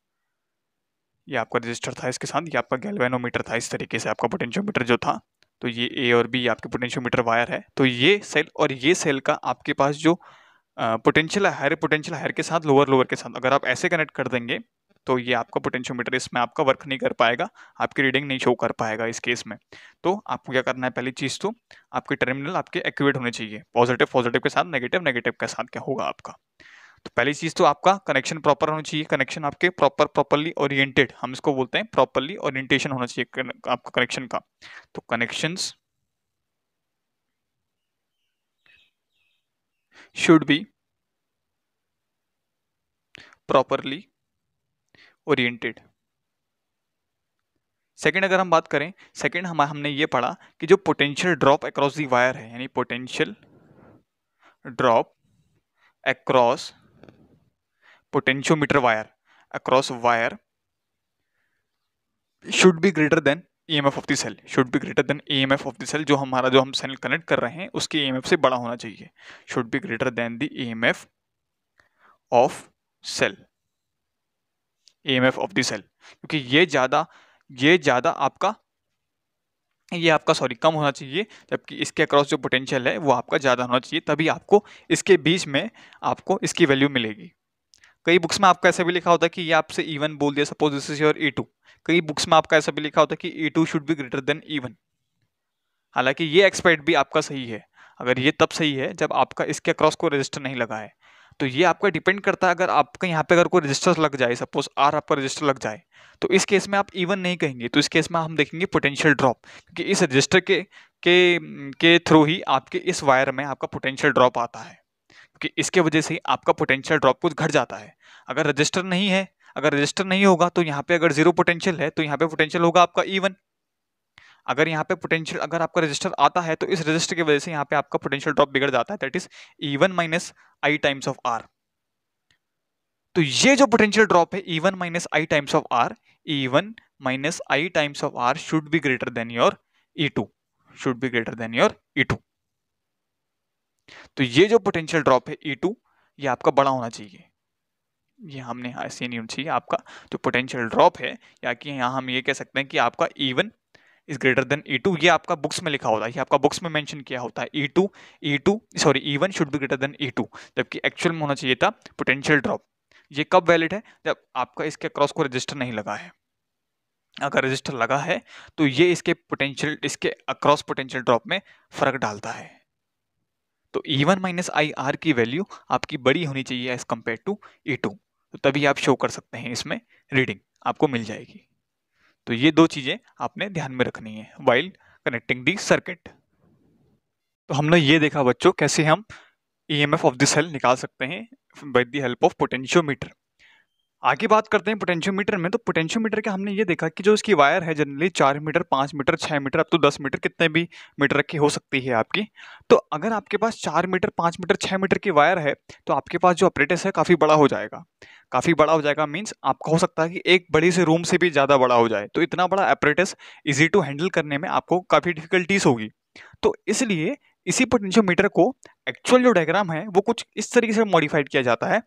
ये आपका रजिस्टर था इसके साथ ये आपका गैलवेनोमीटर था इस तरीके से आपका पोटेंशियोमीटर जो था तो ये ए और बी आपके पोटेंशियोमीटर वायर है तो ये सेल और ये सेल का आपके पास जो पोटेंशियल हायर पोटेंशियल हायर के साथ लोअर लोअर के साथ अगर आप ऐसे कनेक्ट कर देंगे तो ये आपका पोटेंशियोमीटर इसमें आपका वर्क नहीं कर पाएगा आपकी रीडिंग नहीं शो कर पाएगा इस केस में तो आपको क्या करना है पहली चीज़ तो आपके टर्मिनल आपके एक्टिवेट होने चाहिए पॉजिटिव पॉजिटिव के साथ नेगेटिव नेगेटिव के साथ क्या होगा आपका तो पहली चीज़ तो आपका कनेक्शन प्रॉपर होना चाहिए कनेक्शन आपके प्रॉपर प्रॉपरली ओरिएंटेड हम इसको बोलते हैं प्रॉपरली ओरिएंटेशन होना चाहिए आपका कनेक्शन का तो connections should be properly oriented. Second अगर हम बात करें सेकेंड हम हमने ये पढ़ा कि जो potential drop across the wire है यानी potential drop across potentiometer wire across wire should be greater than E M F of the cell should be greater than E M F of the cell जो हमारा जो हम cell connect कर रहे हैं उसके ई एम एफ से बड़ा होना चाहिए should be greater than the E M F of cell E M F of the cell क्योंकि ये ज़्यादा ये ज़्यादा आपका ये आपका सॉरी कम होना चाहिए जबकि इसके अक्रॉस जो पोटेंशियल है वो आपका ज़्यादा होना चाहिए तभी आपको इसके बीच में आपको इसकी वैल्यू मिलेगी कई बुक्स में आपका ऐसा भी लिखा होता है कि ये आपसे इवन बोल दिया suppose this is your A two कई बुक्स में आपका ऐसा भी लिखा होता है कि A two should be greater than even हालांकि ये एक्सपेक्ट भी आपका सही है अगर ये तब सही है जब आपका इसके अक्रॉस को रजिस्टर नहीं लगा है तो ये आपका डिपेंड करता है अगर आपके यहाँ पे अगर कोई रजिस्टर लग जाए सपोज आर आपका रजिस्टर लग जाए तो इस केस में आप इवन नहीं कहेंगे तो इस केस में हम देखेंगे पोटेंशियल ड्रॉप क्योंकि इस रजिस्टर के के के थ्रू ही आपके इस वायर में आपका पोटेंशियल ड्रॉप आता है क्योंकि इसके वजह से आपका पोटेंशियल ड्रॉप कुछ घट जाता है अगर रजिस्टर नहीं है अगर रजिस्टर नहीं होगा तो यहाँ पे अगर जीरो पोटेंशियल है तो यहाँ पे पोटेंशियल होगा आपका ई वन अगर यहाँ पे पोटेंशियल अगर आपका रजिस्टर आता है तो इस रजिस्टर की वजह से यहाँ पे आपका पोटेंशियल ड्रॉप बिगड़ जाता है that is E one minus I times of R तो ये जो पोटेंशियल ड्रॉप है E one minus I times of R E one minus I times of R should be greater than your E two should be greater than your E two तो ये जो potential drop है ई e to ये आपका बड़ा होना चाहिए ये हमने ऐसे नहीं होना चाहिए आपका जो पोटेंशियल ड्रॉप है या कि यहाँ हम ये कह सकते हैं कि आपका E one is greater than E two ये आपका बुक्स में लिखा होता है ये आपका बुक्स में मेंशन किया होता है E two E two sorry E one should be greater than E two जबकि एक्चुअल में होना चाहिए था पोटेंशियल ड्रॉप ये कब वैलिड है जब आपका इसके क्रॉस को रजिस्टर नहीं लगा है अगर रजिस्टर लगा है तो ये इसके पोटेंशियल इसके अक्रॉस पोटेंशियल ड्रॉप में फ़र्क डालता है तो E one minus I R की वैल्यू आपकी बड़ी होनी चाहिए as compare to E two तो तभी आप शो कर सकते हैं इसमें रीडिंग आपको मिल जाएगी तो ये दो चीज़ें आपने ध्यान में रखनी है वाइल कनेक्टिंग दी सर्किट तो हमने ये देखा बच्चों कैसे हम E M F of the cell निकाल सकते हैं with the help of potentiometer आगे बात करते हैं पोटेंशियोमीटर में तो पोटेंशियोमीटर के हमने ये देखा कि जो इसकी वायर है जनरली चार मीटर पाँच मीटर छः मीटर अब तो दस मीटर कितने भी मीटर की हो सकती है आपकी तो अगर आपके पास चार मीटर पाँच मीटर छः मीटर की वायर है तो आपके पास जो ऑपरेटर्स है काफ़ी बड़ा हो जाएगा काफ़ी बड़ा हो जाएगा मीन्स आपका हो सकता है कि एक बड़े से रूम से भी ज़्यादा बड़ा हो जाए तो इतना बड़ा ऑपरेटर्स ईजी टू हैंडल करने में आपको काफ़ी डिफिकल्टीज होगी तो इसलिए इसी पोटेंशियोमीटर को एक्चुअल जो डायग्राम है वो कुछ इस तरीके से मॉडिफाइड किया जाता है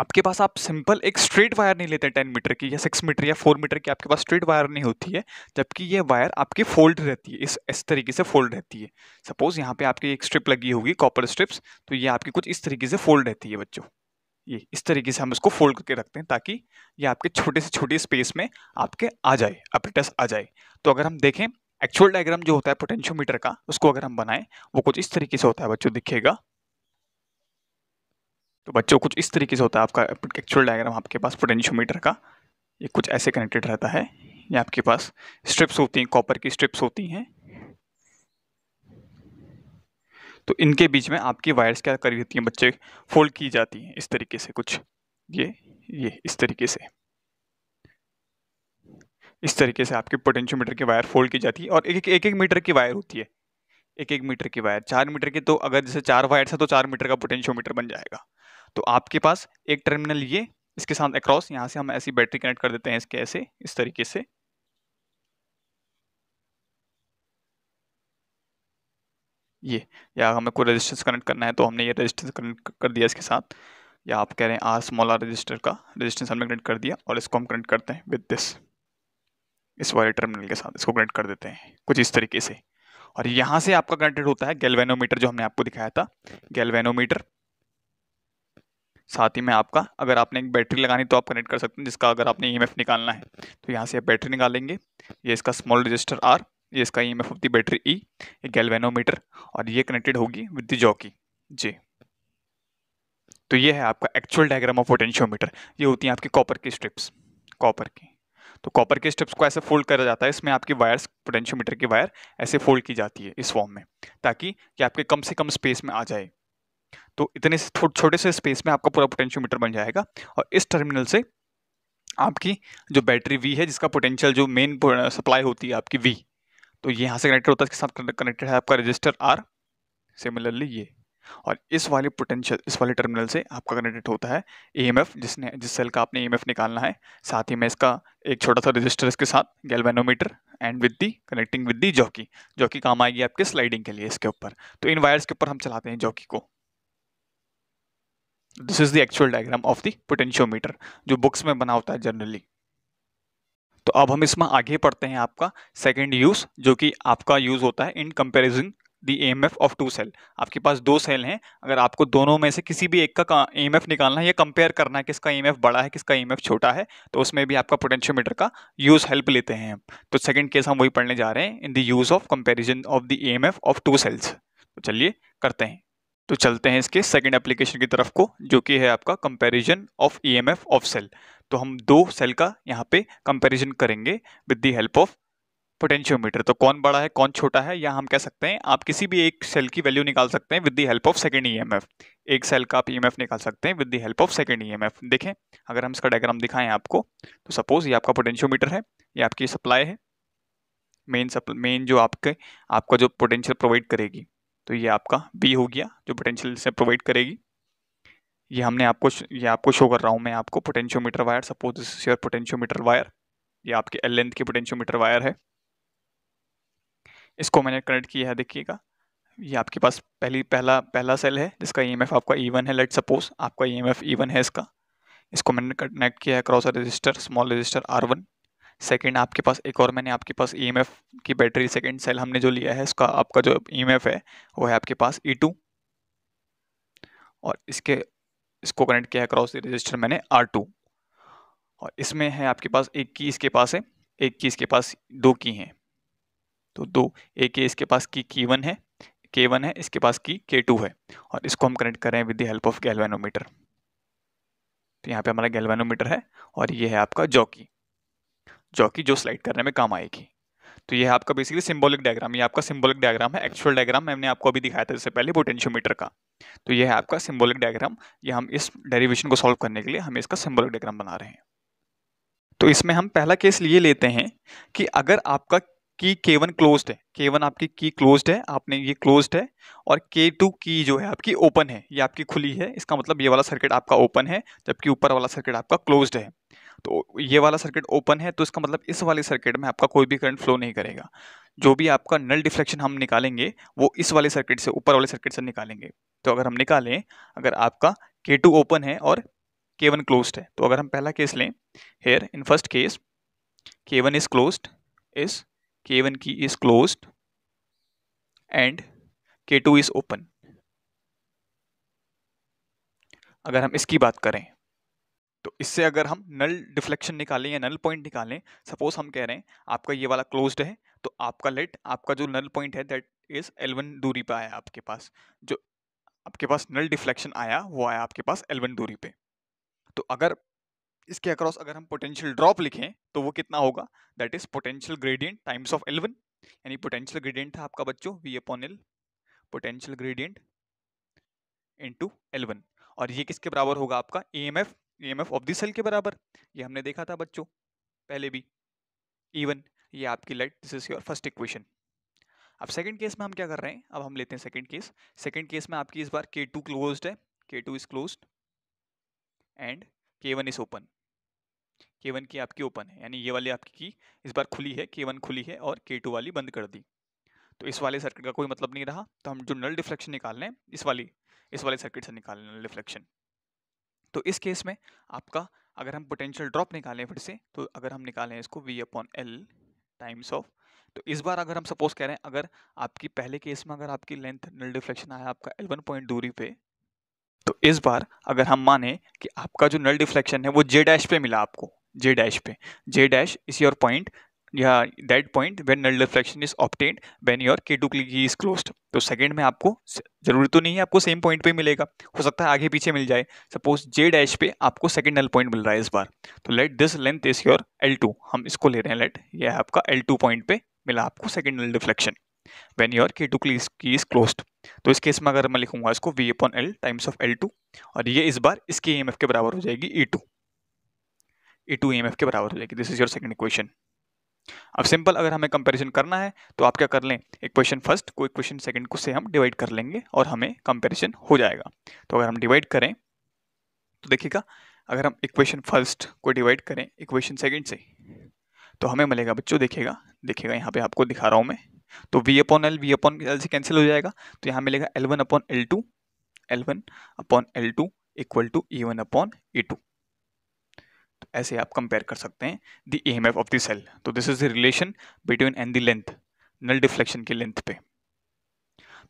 आपके पास आप सिंपल एक स्ट्रेट वायर नहीं लेते टेन मीटर की या सिक्स मीटर या फोर मीटर की आपके पास स्ट्रेट वायर नहीं होती है जबकि ये वायर आपकी फोल्ड रहती है इस इस तरीके से फोल्ड रहती है सपोज यहाँ पे आपकी एक स्ट्रिप लगी होगी कॉपर स्ट्रिप्स तो ये आपकी कुछ इस तरीके से फोल्ड रहती है बच्चों ये इस तरीके से हम इसको फोल्ड करके रखते हैं ताकि ये आपके छोटे से छोटे स्पेस में आपके आ जाए अपरेटस आ जाए तो अगर हम देखें एक्चुअल डायग्राम जो होता है पोटेंशियोमीटर का उसको अगर हम बनाएं वो कुछ इस तरीके से होता है बच्चों दिखेगा तो बच्चों कुछ इस तरीके से होता है आपका एक्चुअल डायग्राम आपके पास पोटेंशियोमीटर का ये कुछ ऐसे कनेक्टेड रहता है ये आपके पास स्ट्रिप्स होती हैं कॉपर की स्ट्रिप्स होती हैं तो इनके बीच में आपकी वायर्स क्या करी होती हैं बच्चे फोल्ड की जाती हैं इस तरीके से कुछ ये ये इस तरीके से इस तरीके से आपके पोटेंशियोमीटर की वायर फोल्ड की जाती है और एक एक एक मीटर की वायर होती है एक एक मीटर की वायर चार मीटर की तो अगर जैसे चार वायर्स है तो चार मीटर का पोटेंशियोमीटर बन जाएगा तो आपके पास एक टर्मिनल ये इसके साथ अक्रॉस यहाँ से हम ऐसी बैटरी कनेक्ट कर देते हैं इसके ऐसे इस तरीके से ये या हमें कोई रेजिस्टेंस कनेक्ट करना है तो हमने ये रेजिस्टेंस कनेक्ट कर दिया इसके साथ या आप कह रहे हैं आर स्मॉल आर रजिस्टर का रजिस्टेंस हमने कनेक्ट कर दिया और इसको हम कनेक्ट करते हैं विद दिस इस वाले टर्मिनल के साथ इसको कनेक्ट कर देते हैं कुछ इस तरीके से और यहाँ से आपका कनेक्टेड होता है गैल्वेनोमीटर जो हमने आपको दिखाया था गैल्वेनोमीटर साथ ही में आपका अगर आपने एक बैटरी लगानी तो आप कनेक्ट कर सकते हैं जिसका अगर आपने ई e निकालना है तो यहाँ से आप बैटरी निकालेंगे ये इसका स्मॉल रजिस्टर आर ये इसका ई एम एफ होती बैटरी ई एक गैलवेनोमीटर और ये कनेक्टेड होगी विद द जॉकी जी तो ये है आपका एक्चुअल डायग्राम ऑफ पोटेंशियोमीटर ये होती हैं आपकी कॉपर की स्ट्रिप्स कॉपर की तो कॉपर के स्ट्रिप्स को ऐसे फोल्ड करा जाता है इसमें आपकी वायर्स पोटेंशियोमीटर की वायर ऐसे फोल्ड की जाती है इस फॉर्म में ताकि ये आपके कम से कम स्पेस में आ जाए तो इतने छोटे से स्पेस में आपका पूरा मीटर बन जाएगा और इस टर्मिनल से आपकी जो बैटरी वी है जिसका पोटेंशियल जो मेन सप्लाई uh, होती है आपकी वी तो ये यहाँ से कनेक्टेड होता है इसके साथ कनेक्टेड है आपका रजिस्टर आर सिमिलरली ये और इस वाले पोटेंशियल इस वाले टर्मिनल से आपका कनेक्टेड होता है ए जिसने जिस सेल का आपने ए निकालना है साथ ही में इसका एक छोटा सा रजिस्टर इसके साथ galvanometer and with the connecting with the jockey jockey काम आएगी आपके स्लाइडिंग के लिए इसके ऊपर तो इन वायर्स के ऊपर हम चलाते हैं जॉकी को this is the actual diagram of the potentiometer जो बुक्स में बना होता है जनरली तो अब हम इसमें आगे पढ़ते हैं आपका सेकेंड यूज जो कि आपका यूज होता है in comparison the M F of two cell आपके पास दो सेल हैं अगर आपको दोनों में से किसी भी एक का एम एफ निकालना है या कंपेयर करना है किसका एम एफ बड़ा है किसका एम एफ छोटा है तो उसमें भी आपका पोटेंशियोमीटर का यूज़ हेल्प लेते हैं हम तो सेकेंड केस हम वही पढ़ने जा रहे हैं in the use of comparison of the M F of two cells तो चलिए करते हैं तो चलते हैं इसके सेकंड एप्लीकेशन की तरफ को जो कि है आपका comparison of EMF of cell तो हम दो सेल का यहाँ पे कंपैरिजन करेंगे with the help of potentiometer तो कौन बड़ा है कौन छोटा है या हम कह सकते हैं आप किसी भी एक सेल की वैल्यू निकाल सकते हैं with the help of second E एक सेल का आप ई e निकाल सकते हैं with the help of second E देखें अगर हम इसका डायग्राम दिखाएं आपको तो सपोज ये आपका पोटेंशियोमीटर है ये आपकी सप्लाई है मेन सप्ल मेन जो आपके आपका जो पोटेंशियल प्रोवाइड करेगी तो ये आपका बी हो गया जो पोटेंशियल से प्रोवाइड करेगी ये हमने आपको ये आपको शो कर रहा हूँ मैं आपको potentiometer wire suppose this is your potentiometer wire ये आपके एल लेंथ की पोटेंशियोमीटर वायर है इसको मैंने कनेक्ट किया है देखिएगा ये आपके पास पहली पहला पहला सेल है जिसका ई e आपका ई है लेट सपोज आपका ई e एम है इसका इसको मैंने कनेक्ट किया है cross register small register R one second आपके पास एक और मैंने आपके पास ई e की बैटरी सेकंड सेल हमने जो लिया है उसका आपका जो ई e है वो है आपके पास ई e और इसके इसको कनेक्ट किया है क्रॉस रजिस्टर मैंने आर और इसमें है आपके पास एक की इसके पास है एक की इसके पास दो की हैं तो दो एक इसके पास की की वन है के वन है इसके पास की के टू है और इसको हम कनेक्ट कर रहे हैं with the help of galvanometer तो यहाँ पे हमारा गैल्वेनोमीटर है और ये है आपका जॉकी जो कि जो स्लाइड करने में काम आएगी तो ये आपका बेसिकली सिंबॉलिक डायग्राम ये आपका सिंबॉलिक डायग्राम है एक्चुअल डायग्राम मैंने आपको अभी दिखाया था इससे पहले पोटेंशियोमीटर का तो ये है आपका सिंबॉलिक डायग्राम ये हम इस डेरिवेशन को सॉल्व करने के लिए हम इसका सिंबॉलिक डायग्राम बना रहे हैं तो इसमें हम पहला केस लिए लेते हैं कि अगर आपका की के वन क्लोज है के वन आपकी की क्लोज है आपने ये क्लोज है और के टू की जो है आपकी ओपन है ये आपकी खुली है इसका मतलब ये वाला सर्किट आपका ओपन है जबकि ऊपर वाला सर्किट आपका क्लोज है तो ये वाला सर्किट ओपन है तो इसका मतलब इस वाले सर्किट में आपका कोई भी करंट फ्लो नहीं करेगा जो भी आपका नल डिफ्लेक्शन हम निकालेंगे वो इस वाले सर्किट से ऊपर वाले सर्किट से निकालेंगे तो अगर हम निकालें अगर आपका के टू ओपन है और के वन क्लोज है तो अगर हम पहला केस लें here in first case K one is close is K one key is close and K two is open अगर हम इसकी बात करें तो इससे अगर हम नल डिफ्लेक्शन निकालें या नल पॉइंट निकालें सपोज हम कह रहे हैं आपका ये वाला क्लोज्ड है तो आपका लेट आपका जो नल पॉइंट है दैट इज़ एलवन दूरी पर आया आपके पास जो आपके पास नल डिफ्लेक्शन आया वो आया आपके पास एलवन दूरी पे तो अगर इसके अक्रॉस अगर हम पोटेंशियल ड्रॉप लिखें तो वो कितना होगा that is potential gradient times of L one यानी पोटेंशियल ग्रेडियंट था आपका बच्चों V upon L potential gradient into L one और ये किसके बराबर होगा आपका E M F E M F of this cell के बराबर ये हमने देखा था बच्चों पहले भी इवन ये आपकी light this is your first equation अब सेकंड केस में हम क्या कर रहे हैं अब हम लेते हैं सेकंड केस सेकंड केस में आपकी इस बार के टू क्लोज है K two is close and K one is open K one की आपकी ओपन है यानी ये वाली आपकी की इस बार खुली है के वन खुली है और के टू वाली बंद कर दी तो इस वाले सर्किट का कोई मतलब नहीं रहा तो हम जो नल डिफ्लेक्शन निकाल लें इस वाली इस वाले सर्किट से निकाल लें नल डिफ्लेक्शन तो इस केस में आपका अगर हम पोटेंशियल ड्रॉप निकालें फिर से तो अगर हम निकालें इसको V upon L times of तो इस बार अगर हम सपोज कह रहे हैं अगर आपकी पहले केस में अगर आपकी लेंथ नल डिफ्लेक्शन आया आपका एल वन पॉइंट दूरी पे तो इस बार अगर हम माने कि आपका जो नल डिफ्लेक्शन है वो जे डैश पे मिला आपको जे डैश पे जे डैश इसी योर पॉइंट या that point when null deflection is obtained when your K two click is close तो सेकेंड में आपको जरूरी तो नहीं है आपको सेम पॉइंट पे मिलेगा हो सकता है आगे पीछे मिल जाए सपोज जे डैश पे आपको सेकेंड नल पॉइंट मिल रहा है इस बार तो let this length is your L two हम इसको ले रहे हैं लेट ये आपका एल टू पॉइंट पे मिला आपको second null deflection when your K two click is close तो इस केस में अगर मैं लिखूंगा इसको V upon L times of L two और ये इस बार इसके ई एम एफ के बराबर हो जाएगी E two E two E M F के बराबर हो जाएगी this is your second equation अब सिंपल अगर हमें कंपैरिजन करना है तो आप क्या कर लें एक क्वेश्चन फर्स्ट को एक क्वेश्चन सेकंड को से हम डिवाइड कर लेंगे और हमें कंपैरिजन हो जाएगा तो अगर हम डिवाइड करें तो देखिएगा अगर हम इक्वेशन फर्स्ट को डिवाइड करें इक्वेशन सेकंड से तो हमें मिलेगा बच्चों देखिएगा देखिएगा यहाँ पे आपको दिखा रहा हूँ मैं तो V upon L V upon L से कैंसिल हो जाएगा तो यहाँ मिलेगा L one upon L two L one upon L two equal to E one upon E two ऐसे आप कंपेयर कर सकते हैं the E M F of the cell तो this is the relation between and the length null deflection की length पे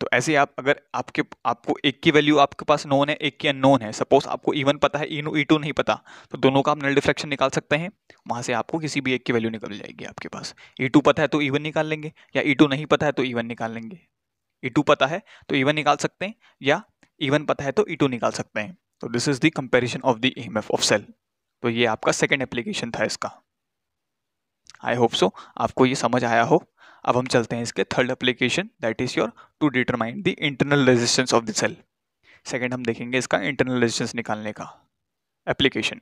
तो ऐसे आप अगर आपके आपको एक की वैल्यू आपके पास नोन है एक की अननोन है सपोज आपको ई पता है ई ई टू नहीं पता तो दोनों का आप नल डिफ्लेक्शन निकाल सकते हैं वहाँ से आपको किसी भी एक की वैल्यू निकल जाएगी आपके पास ई e टू पता है तो ई वन निकाल लेंगे या ई e टू नहीं पता है तो ई वन निकाल लेंगे ई e टू पता है तो ई निकाल सकते हैं या ई पता है तो ई टू निकाल सकते हैं तो this is the comparison of the E M F of cell तो ये आपका सेकेंड एप्लीकेशन था इसका आई होप सो आपको ये समझ आया हो अब हम चलते हैं इसके third application that is your to determine the internal resistance of the cell second हम देखेंगे इसका इंटरनल रेजिस्टेंस निकालने का एप्लीकेशन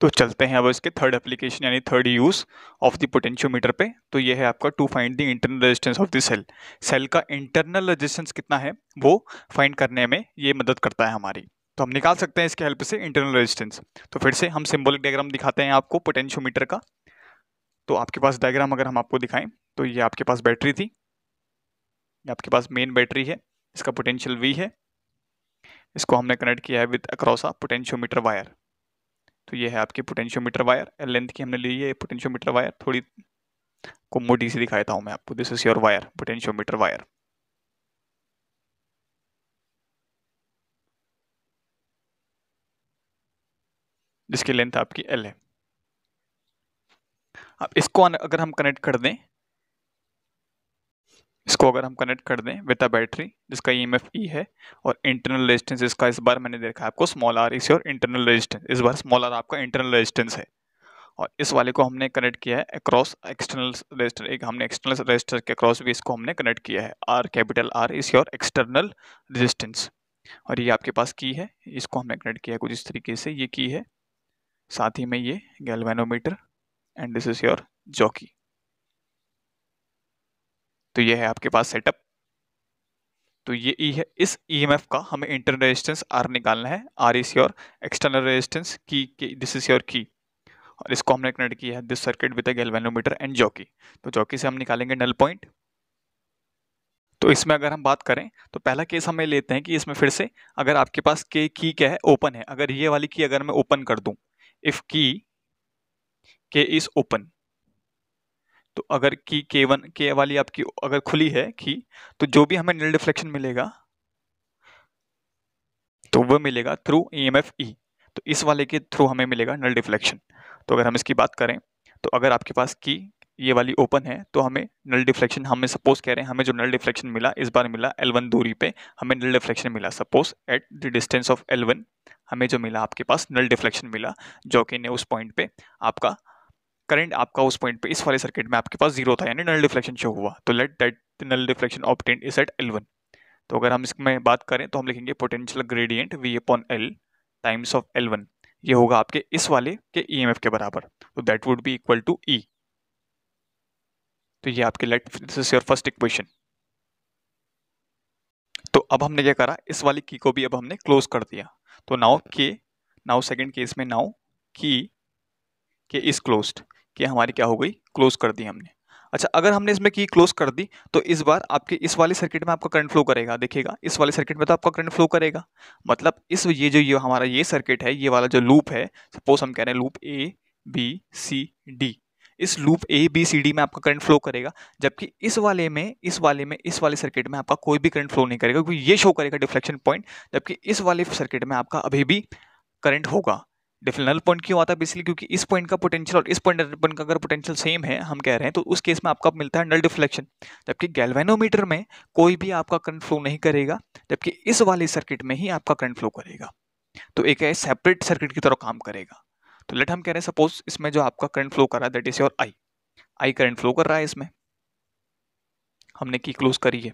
तो चलते हैं अब इसके थर्ड एप्लीकेशन यानी third use of the potentiometer पे तो ये है आपका to find the internal resistance of the cell cell का इंटरनल रेजिस्टेंस कितना है वो फाइंड करने में ये मदद करता है हमारी तो हम निकाल सकते हैं इसके हेल्प से इंटरनल रेजिस्टेंस तो फिर से हम सिंबॉलिक डायग्राम दिखाते हैं आपको पोटेंशियोमीटर का तो आपके पास डायग्राम अगर हम आपको दिखाएं तो ये आपके पास बैटरी थी ये आपके पास मेन बैटरी है इसका पोटेंशियल वी है इसको हमने कनेक्ट किया है with across a potentiometer wire तो ये है आपकी पोटेंशियोमीटर वायर लेंथ की हमने ली है पोटेंशियोमीटर वायर थोड़ी को मोटी से दिखाया था हूँ मैं आपको this is your wire potentiometer wire जिसकी लेंथ आपकी एल है अब इसको अगर हम कनेक्ट कर दें इसको अगर हम कनेक्ट कर दें विद अ बैटरी जिसका ई एम एफ ई है और इंटरनल रेजिस्टेंस इसका इस बार मैंने देखा है आपको स्मॉल आर इसी और इंटरनल रेजिस्टेंस इस बार स्मॉल आर आपका इंटरनल रेजिस्टेंस है और इस वाले को हमने कनेक्ट किया है अक्रॉस एक्सटर्नल रजिस्टर एक हमने एक्सटर्नल रजिस्टर के अक्रॉस भी इसको हमने कनेक्ट किया है R capital R is your external resistance और ये आपके पास की है इसको हमने कनेक्ट किया है कुछ इस तरीके से ये की है साथ ही में ये galvanometer and this is your jockey तो ये है आपके पास सेटअप तो ये ई e है इस ईएमएफ e का हमें इंटरनल रेजिस्टेंस आर निकालना है R is your external resistance key this is your key और इसको हमने कनेक्ट किया है this circuit with galvanometer and jockey तो जॉकी से हम निकालेंगे नल पॉइंट तो इसमें अगर हम बात करें तो पहला केस हमें लेते हैं कि इसमें फिर से अगर आपके पास के की क्या है ओपन है अगर ये वाली की अगर मैं ओपन कर दूं इफ की के इज ओपन तो अगर की के वन के वाली आपकी अगर खुली है की तो जो भी हमें नल डिफ्लेक्शन मिलेगा तो वह मिलेगा through E M F E तो इस वाले के थ्रू हमें मिलेगा नल डिफ्लेक्शन तो अगर हम इसकी बात करें तो अगर आपके पास की ये वाली ओपन है तो हमें नल डिफ्लेक्शन हमें सपोज कह रहे हैं हमें जो नल डिफ्लेक्शन मिला इस बार मिला एलवन दूरी पे हमें नल डिफ्लेक्शन मिला suppose at the distance of L one हमें जो मिला आपके पास नल डिफ्लेक्शन मिला जो कि ने उस पॉइंट पे आपका करंट आपका उस पॉइंट पे इस वाले सर्किट में आपके पास जीरो था यानी नल डिफ्लेक्शन शो हुआ तो let that null deflection obtained is at L तो अगर हम इसमें बात करें तो हम लिखेंगे potential gradient V upon L times of L ये होगा आपके इस वाले के ई e के बराबर तो that would be equal to E तो ये आपके let this is your first equation तो अब हमने क्या करा इस वाली की को भी अब हमने क्लोज कर दिया तो नाउ के नाउ सेकंड केस में now key K is close के हमारी क्या हो गई क्लोज कर दी हमने अच्छा अगर हमने इसमें की क्लोज कर दी तो इस बार आपके इस वाले सर्किट में आपका करंट फ्लो करेगा देखिएगा इस वाले सर्किट में तो आपका करंट फ्लो करेगा मतलब इस ये जो ये हमारा ये सर्किट है ये वाला जो लूप है सपोज हम कह रहे हैं loop A B C D इस loop A B C D में आपका करंट फ्लो करेगा जबकि इस वाले में इस वाले में इस वाले सर्किट में आपका कोई भी करंट फ्लो नहीं करेगा क्योंकि ये शो करेगा डिफ्लेक्शन पॉइंट जबकि इस वाले सर्किट में आपका अभी भी करंट होगा डिफिनल पॉइंट क्यों आता है बेसिकली क्योंकि इस पॉइंट का पोटेंशियल और इस पॉइंट पॉइंट का अगर पोटेंशियल सेम है हम कह रहे हैं तो उस केस में आपका मिलता है नल डिफ्लेक्शन जबकि गैल्वेनोमीटर में कोई भी आपका करंट फ्लो नहीं करेगा जबकि इस वाले सर्किट में ही आपका करंट फ्लो करेगा तो एक है सेपरेट सर्किट की तरह काम करेगा तो लेट हम कह रहे हैं सपोज इसमें जो आपका करंट फ्लो कर रहा है that is your I I current flow कर रहा है इसमें हमने की क्लोज करी है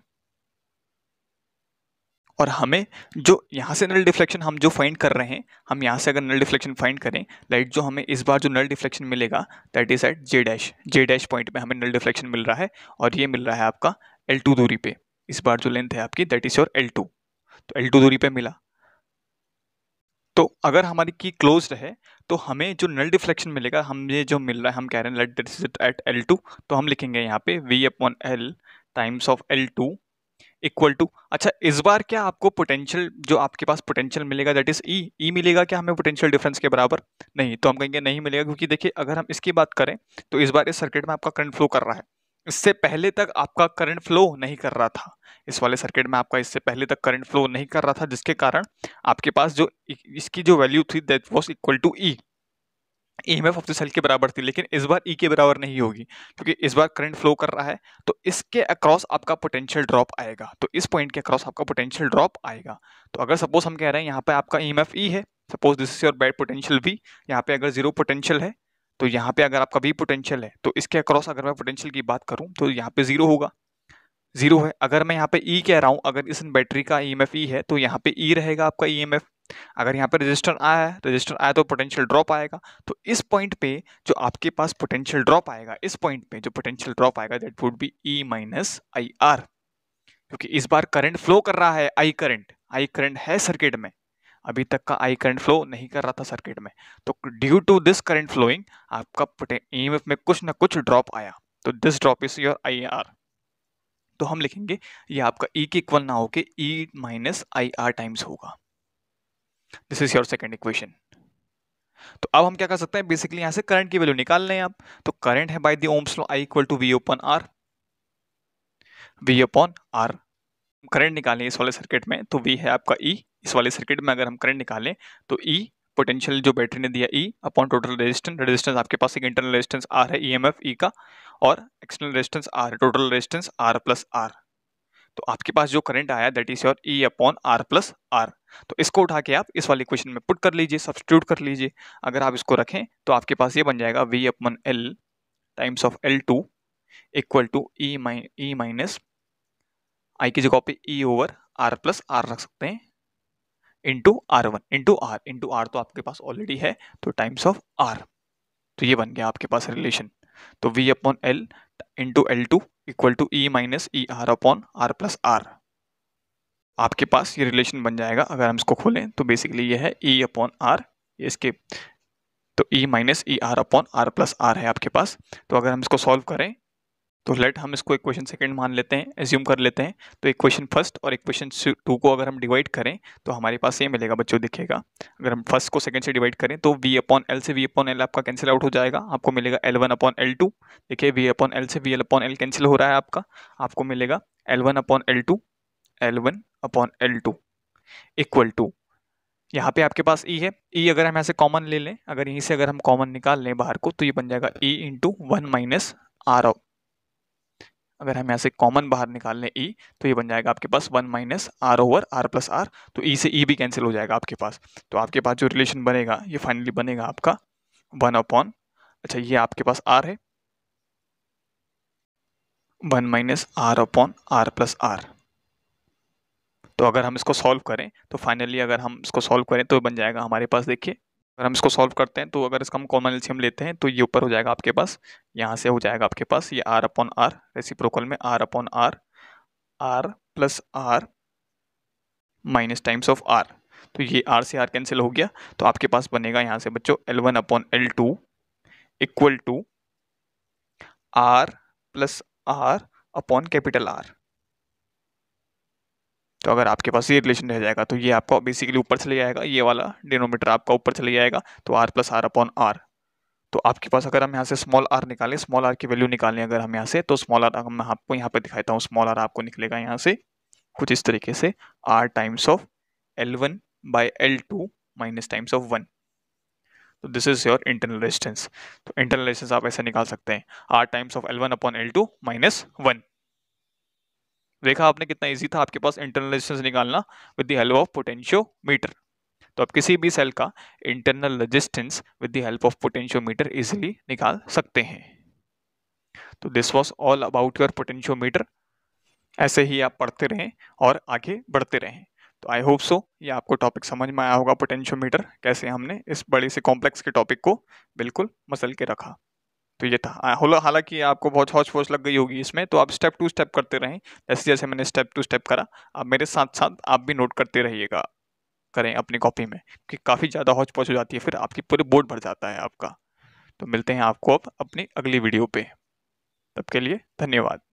और हमें जो यहाँ से नल डिफ्लेक्शन हम जो फाइंड कर रहे हैं हम यहाँ से अगर नल डिफ्लेक्शन फाइंड करें लाइट जो हमें इस बार जो नल डिफ्लेक्शन मिलेगा that is at J dash J dash point में हमें नल डिफ्लेक्शन मिल रहा है और ये मिल रहा है आपका एल टू दूरी पे इस बार जो लेंथ है आपकी that is your L two तो एल टू दूरी पे मिला तो अगर हमारी की क्लोज है तो हमें जो नल डिफ्लेक्शन मिलेगा हमें जो मिल रहा है हम कह रहे हैं let it at L two तो हम लिखेंगे यहाँ पे V upon L times of L two equal to अच्छा इस बार क्या आपको पोटेंशियल जो आपके पास पोटेंशियल मिलेगा दैट इज़ ई ई मिलेगा क्या हमें पोटेंशियल डिफरेंस के बराबर नहीं तो हम कहेंगे नहीं मिलेगा क्योंकि देखिए अगर हम इसकी बात करें तो इस बार इस सर्किट में आपका करंट फ्लो कर रहा है इससे पहले तक आपका करंट फ्लो नहीं कर रहा था इस वाले सर्किट में आपका इससे पहले तक करंट फ्लो नहीं कर रहा था जिसके कारण आपके पास जो इसकी जो वैल्यू थी that was equal to E E M F of the cell के बराबर थी लेकिन इस बार ई e के बराबर नहीं होगी क्योंकि इस बार करंट फ्लो कर रहा है तो इसके अक्रॉस आपका पोटेंशियल ड्रॉप आएगा तो इस पॉइंट के अक्रॉस आपका पोटेंशियल ड्रॉप आएगा तो अगर सपोज हम कह रहे हैं यहाँ पे आपका ई एम एफ ई है suppose this is your bad potential V यहाँ पे अगर जीरो पोटेंशियल है तो यहाँ पे अगर आपका भी पोटेंशियल है तो इसके अक्रॉस अगर मैं पोटेंशियल की बात करूँ तो यहाँ पे जीरो होगा जीरो है अगर मैं यहाँ पे ई e कह रहा हूँ अगर इस बैटरी का ई e ई e है तो यहाँ पे ई e रहेगा आपका ई e अगर यहाँ पे रजिस्टर आया है रजिस्टर आया तो पोटेंशियल ड्रॉप आएगा तो इस पॉइंट पे जो आपके पास पोटेंशियल ड्रॉप आएगा इस पॉइंट पे जो पोटेंशियल ड्रॉप आएगा that would be E minus I R क्योंकि इस बार करंट फ्लो कर रहा है आई करंट आई करंट है सर्किट में अभी तक का आई करंट फ्लो नहीं कर रहा था सर्किट में तो due to this current flowing आपका ई में कुछ ना कुछ ड्रॉप आया तो this drop is your I R तो हम लिखेंगे ये आपका ई e के इक्वल ना होके E minus I R times होगा this is your second equation तो अब हम क्या कर सकते हैं बेसिकली यहां से करंट की वैल्यू निकाल लें आप तो करंट है by the Ohm's law I equal to V open R V open R current निकालें इस वाले सर्किट में तो वी है आपका ई e, इस वाले सर्किट में अगर हम करंट निकालें तो ई e, पोटेंशियल जो बैटरी ने दिया E upon total resistance resistance आपके पास एक इंटरनल रेजिस्टेंस आर है ई एम एफ ई का और external resistance R total resistance R plus R तो आपके पास जो करंट आया that is your E upon R plus R तो इसको उठा के आप इस वाले क्वेश्चन में पुट कर लीजिए सब्सटीट्यूट कर लीजिए अगर आप इसको रखें तो आपके पास ये बन जाएगा V upon L times of L two equal to E माइ ई माइनस आई की जगह पे E over R plus R रख सकते हैं into R one into R into R तो आपके पास ऑलरेडी है तो टाइम्स ऑफ आर तो ये बन गया आपके पास रिलेशन तो V upon L into L two equal to E minus E R upon R plus R आपके पास ये रिलेशन बन जाएगा अगर हम इसको खोलें तो बेसिकली e ये है ई अपॉन आर इसके तो E minus E R upon R plus R है आपके पास तो अगर हम इसको सॉल्व करें तो लेट हम इसको इक्वेशन सेकंड मान लेते हैं एज्यूम कर लेते हैं तो इक्वेशन फर्स्ट और इक्वेशन टू को अगर हम डिवाइड करें तो हमारे पास ये मिलेगा बच्चों दिखेगा अगर हम फर्स्ट को सेकंड से डिवाइड करें तो वी अपॉन एल से वी अपॉन एल आपका कैंसिल आउट हो जाएगा आपको मिलेगा L one upon L two देखिए वी अपॉन एल से V L upon L cancel हो रहा है आपका आपको मिलेगा L one upon L two L one upon L two equal to यहाँ पे आपके पास ई e है ई e अगर हम ऐसे कॉमन ले लें अगर यहीं से अगर हम कॉमन निकाल लें बाहर को तो ये बन जाएगा E into one minus R अगर हम यहाँ से कॉमन बाहर निकाल लें ई e, तो ये बन जाएगा आपके पास one minus R over R plus R तो ई e से ई e भी कैंसिल हो जाएगा आपके पास तो आपके पास जो रिलेशन बनेगा ये फाइनली बनेगा आपका वन अपॉन अच्छा ये आपके पास आर है one minus R upon R plus R तो अगर हम इसको सॉल्व करें तो फाइनली अगर हम इसको सॉल्व करें तो बन जाएगा हमारे पास देखिए अगर हम इसको सॉल्व करते हैं तो अगर इसका हम कॉमन एल्शियम लेते हैं तो ये ऊपर हो जाएगा आपके पास यहाँ से हो जाएगा आपके पास ये आर अपॉन आर प्रोकॉल में R upon R R plus R minus times of R तो ये आर से आर कैंसिल हो गया तो आपके पास बनेगा यहाँ से बच्चों L one upon L two equal to R plus R upon capital R तो अगर आपके पास ये रिलेशन रह जाएगा तो ये आपका बेसिकली ऊपर चले जाएगा ये वाला डिनोमीटर आपका ऊपर चले जाएगा तो R plus R upon R तो आपके पास अगर हम यहाँ से स्मॉल आर निकालें स्मॉल आर की वैल्यू निकालें अगर हम यहाँ से तो स्मॉल आर मैं आपको यहाँ पर दिखाता हूँ स्मॉल आर आपको निकलेगा यहाँ से कुछ इस तरीके से R times of L one by L two minus times of one तो this is your internal resistance तो इंटरनल रेजिस्टेंस आप ऐसे निकाल सकते हैं R times of L one upon L two minus one देखा आपने कितना ईजी था आपके पास इंटरनल रेजिस्टेंस निकालना with the help of potentiometer तो आप किसी भी सेल का internal resistance with the help of potentio metre easily निकाल सकते हैं तो this was all about your potentiometer ऐसे ही आप पढ़ते रहें और आगे बढ़ते रहें तो आई होप सो ये आपको टॉपिक समझ में आया होगा पोटेंशियोमीटर कैसे हमने इस बड़े से कॉम्प्लेक्स के टॉपिक को बिल्कुल मसल के रखा तो ये था हाँ, हालांकि आपको बहुत हौच पौच लग गई होगी इसमें तो आप स्टेप टू स्टेप करते रहें जैसे जैसे मैंने स्टेप टू स्टेप करा आप मेरे साथ साथ आप भी नोट करते रहिएगा करें अपनी कॉपी में क्योंकि काफ़ी ज़्यादा हौच पौच हो जाती है फिर आपकी पूरी बोर्ड भर जाता है आपका तो मिलते हैं आपको अब अपनी अगली वीडियो पे तब के लिए धन्यवाद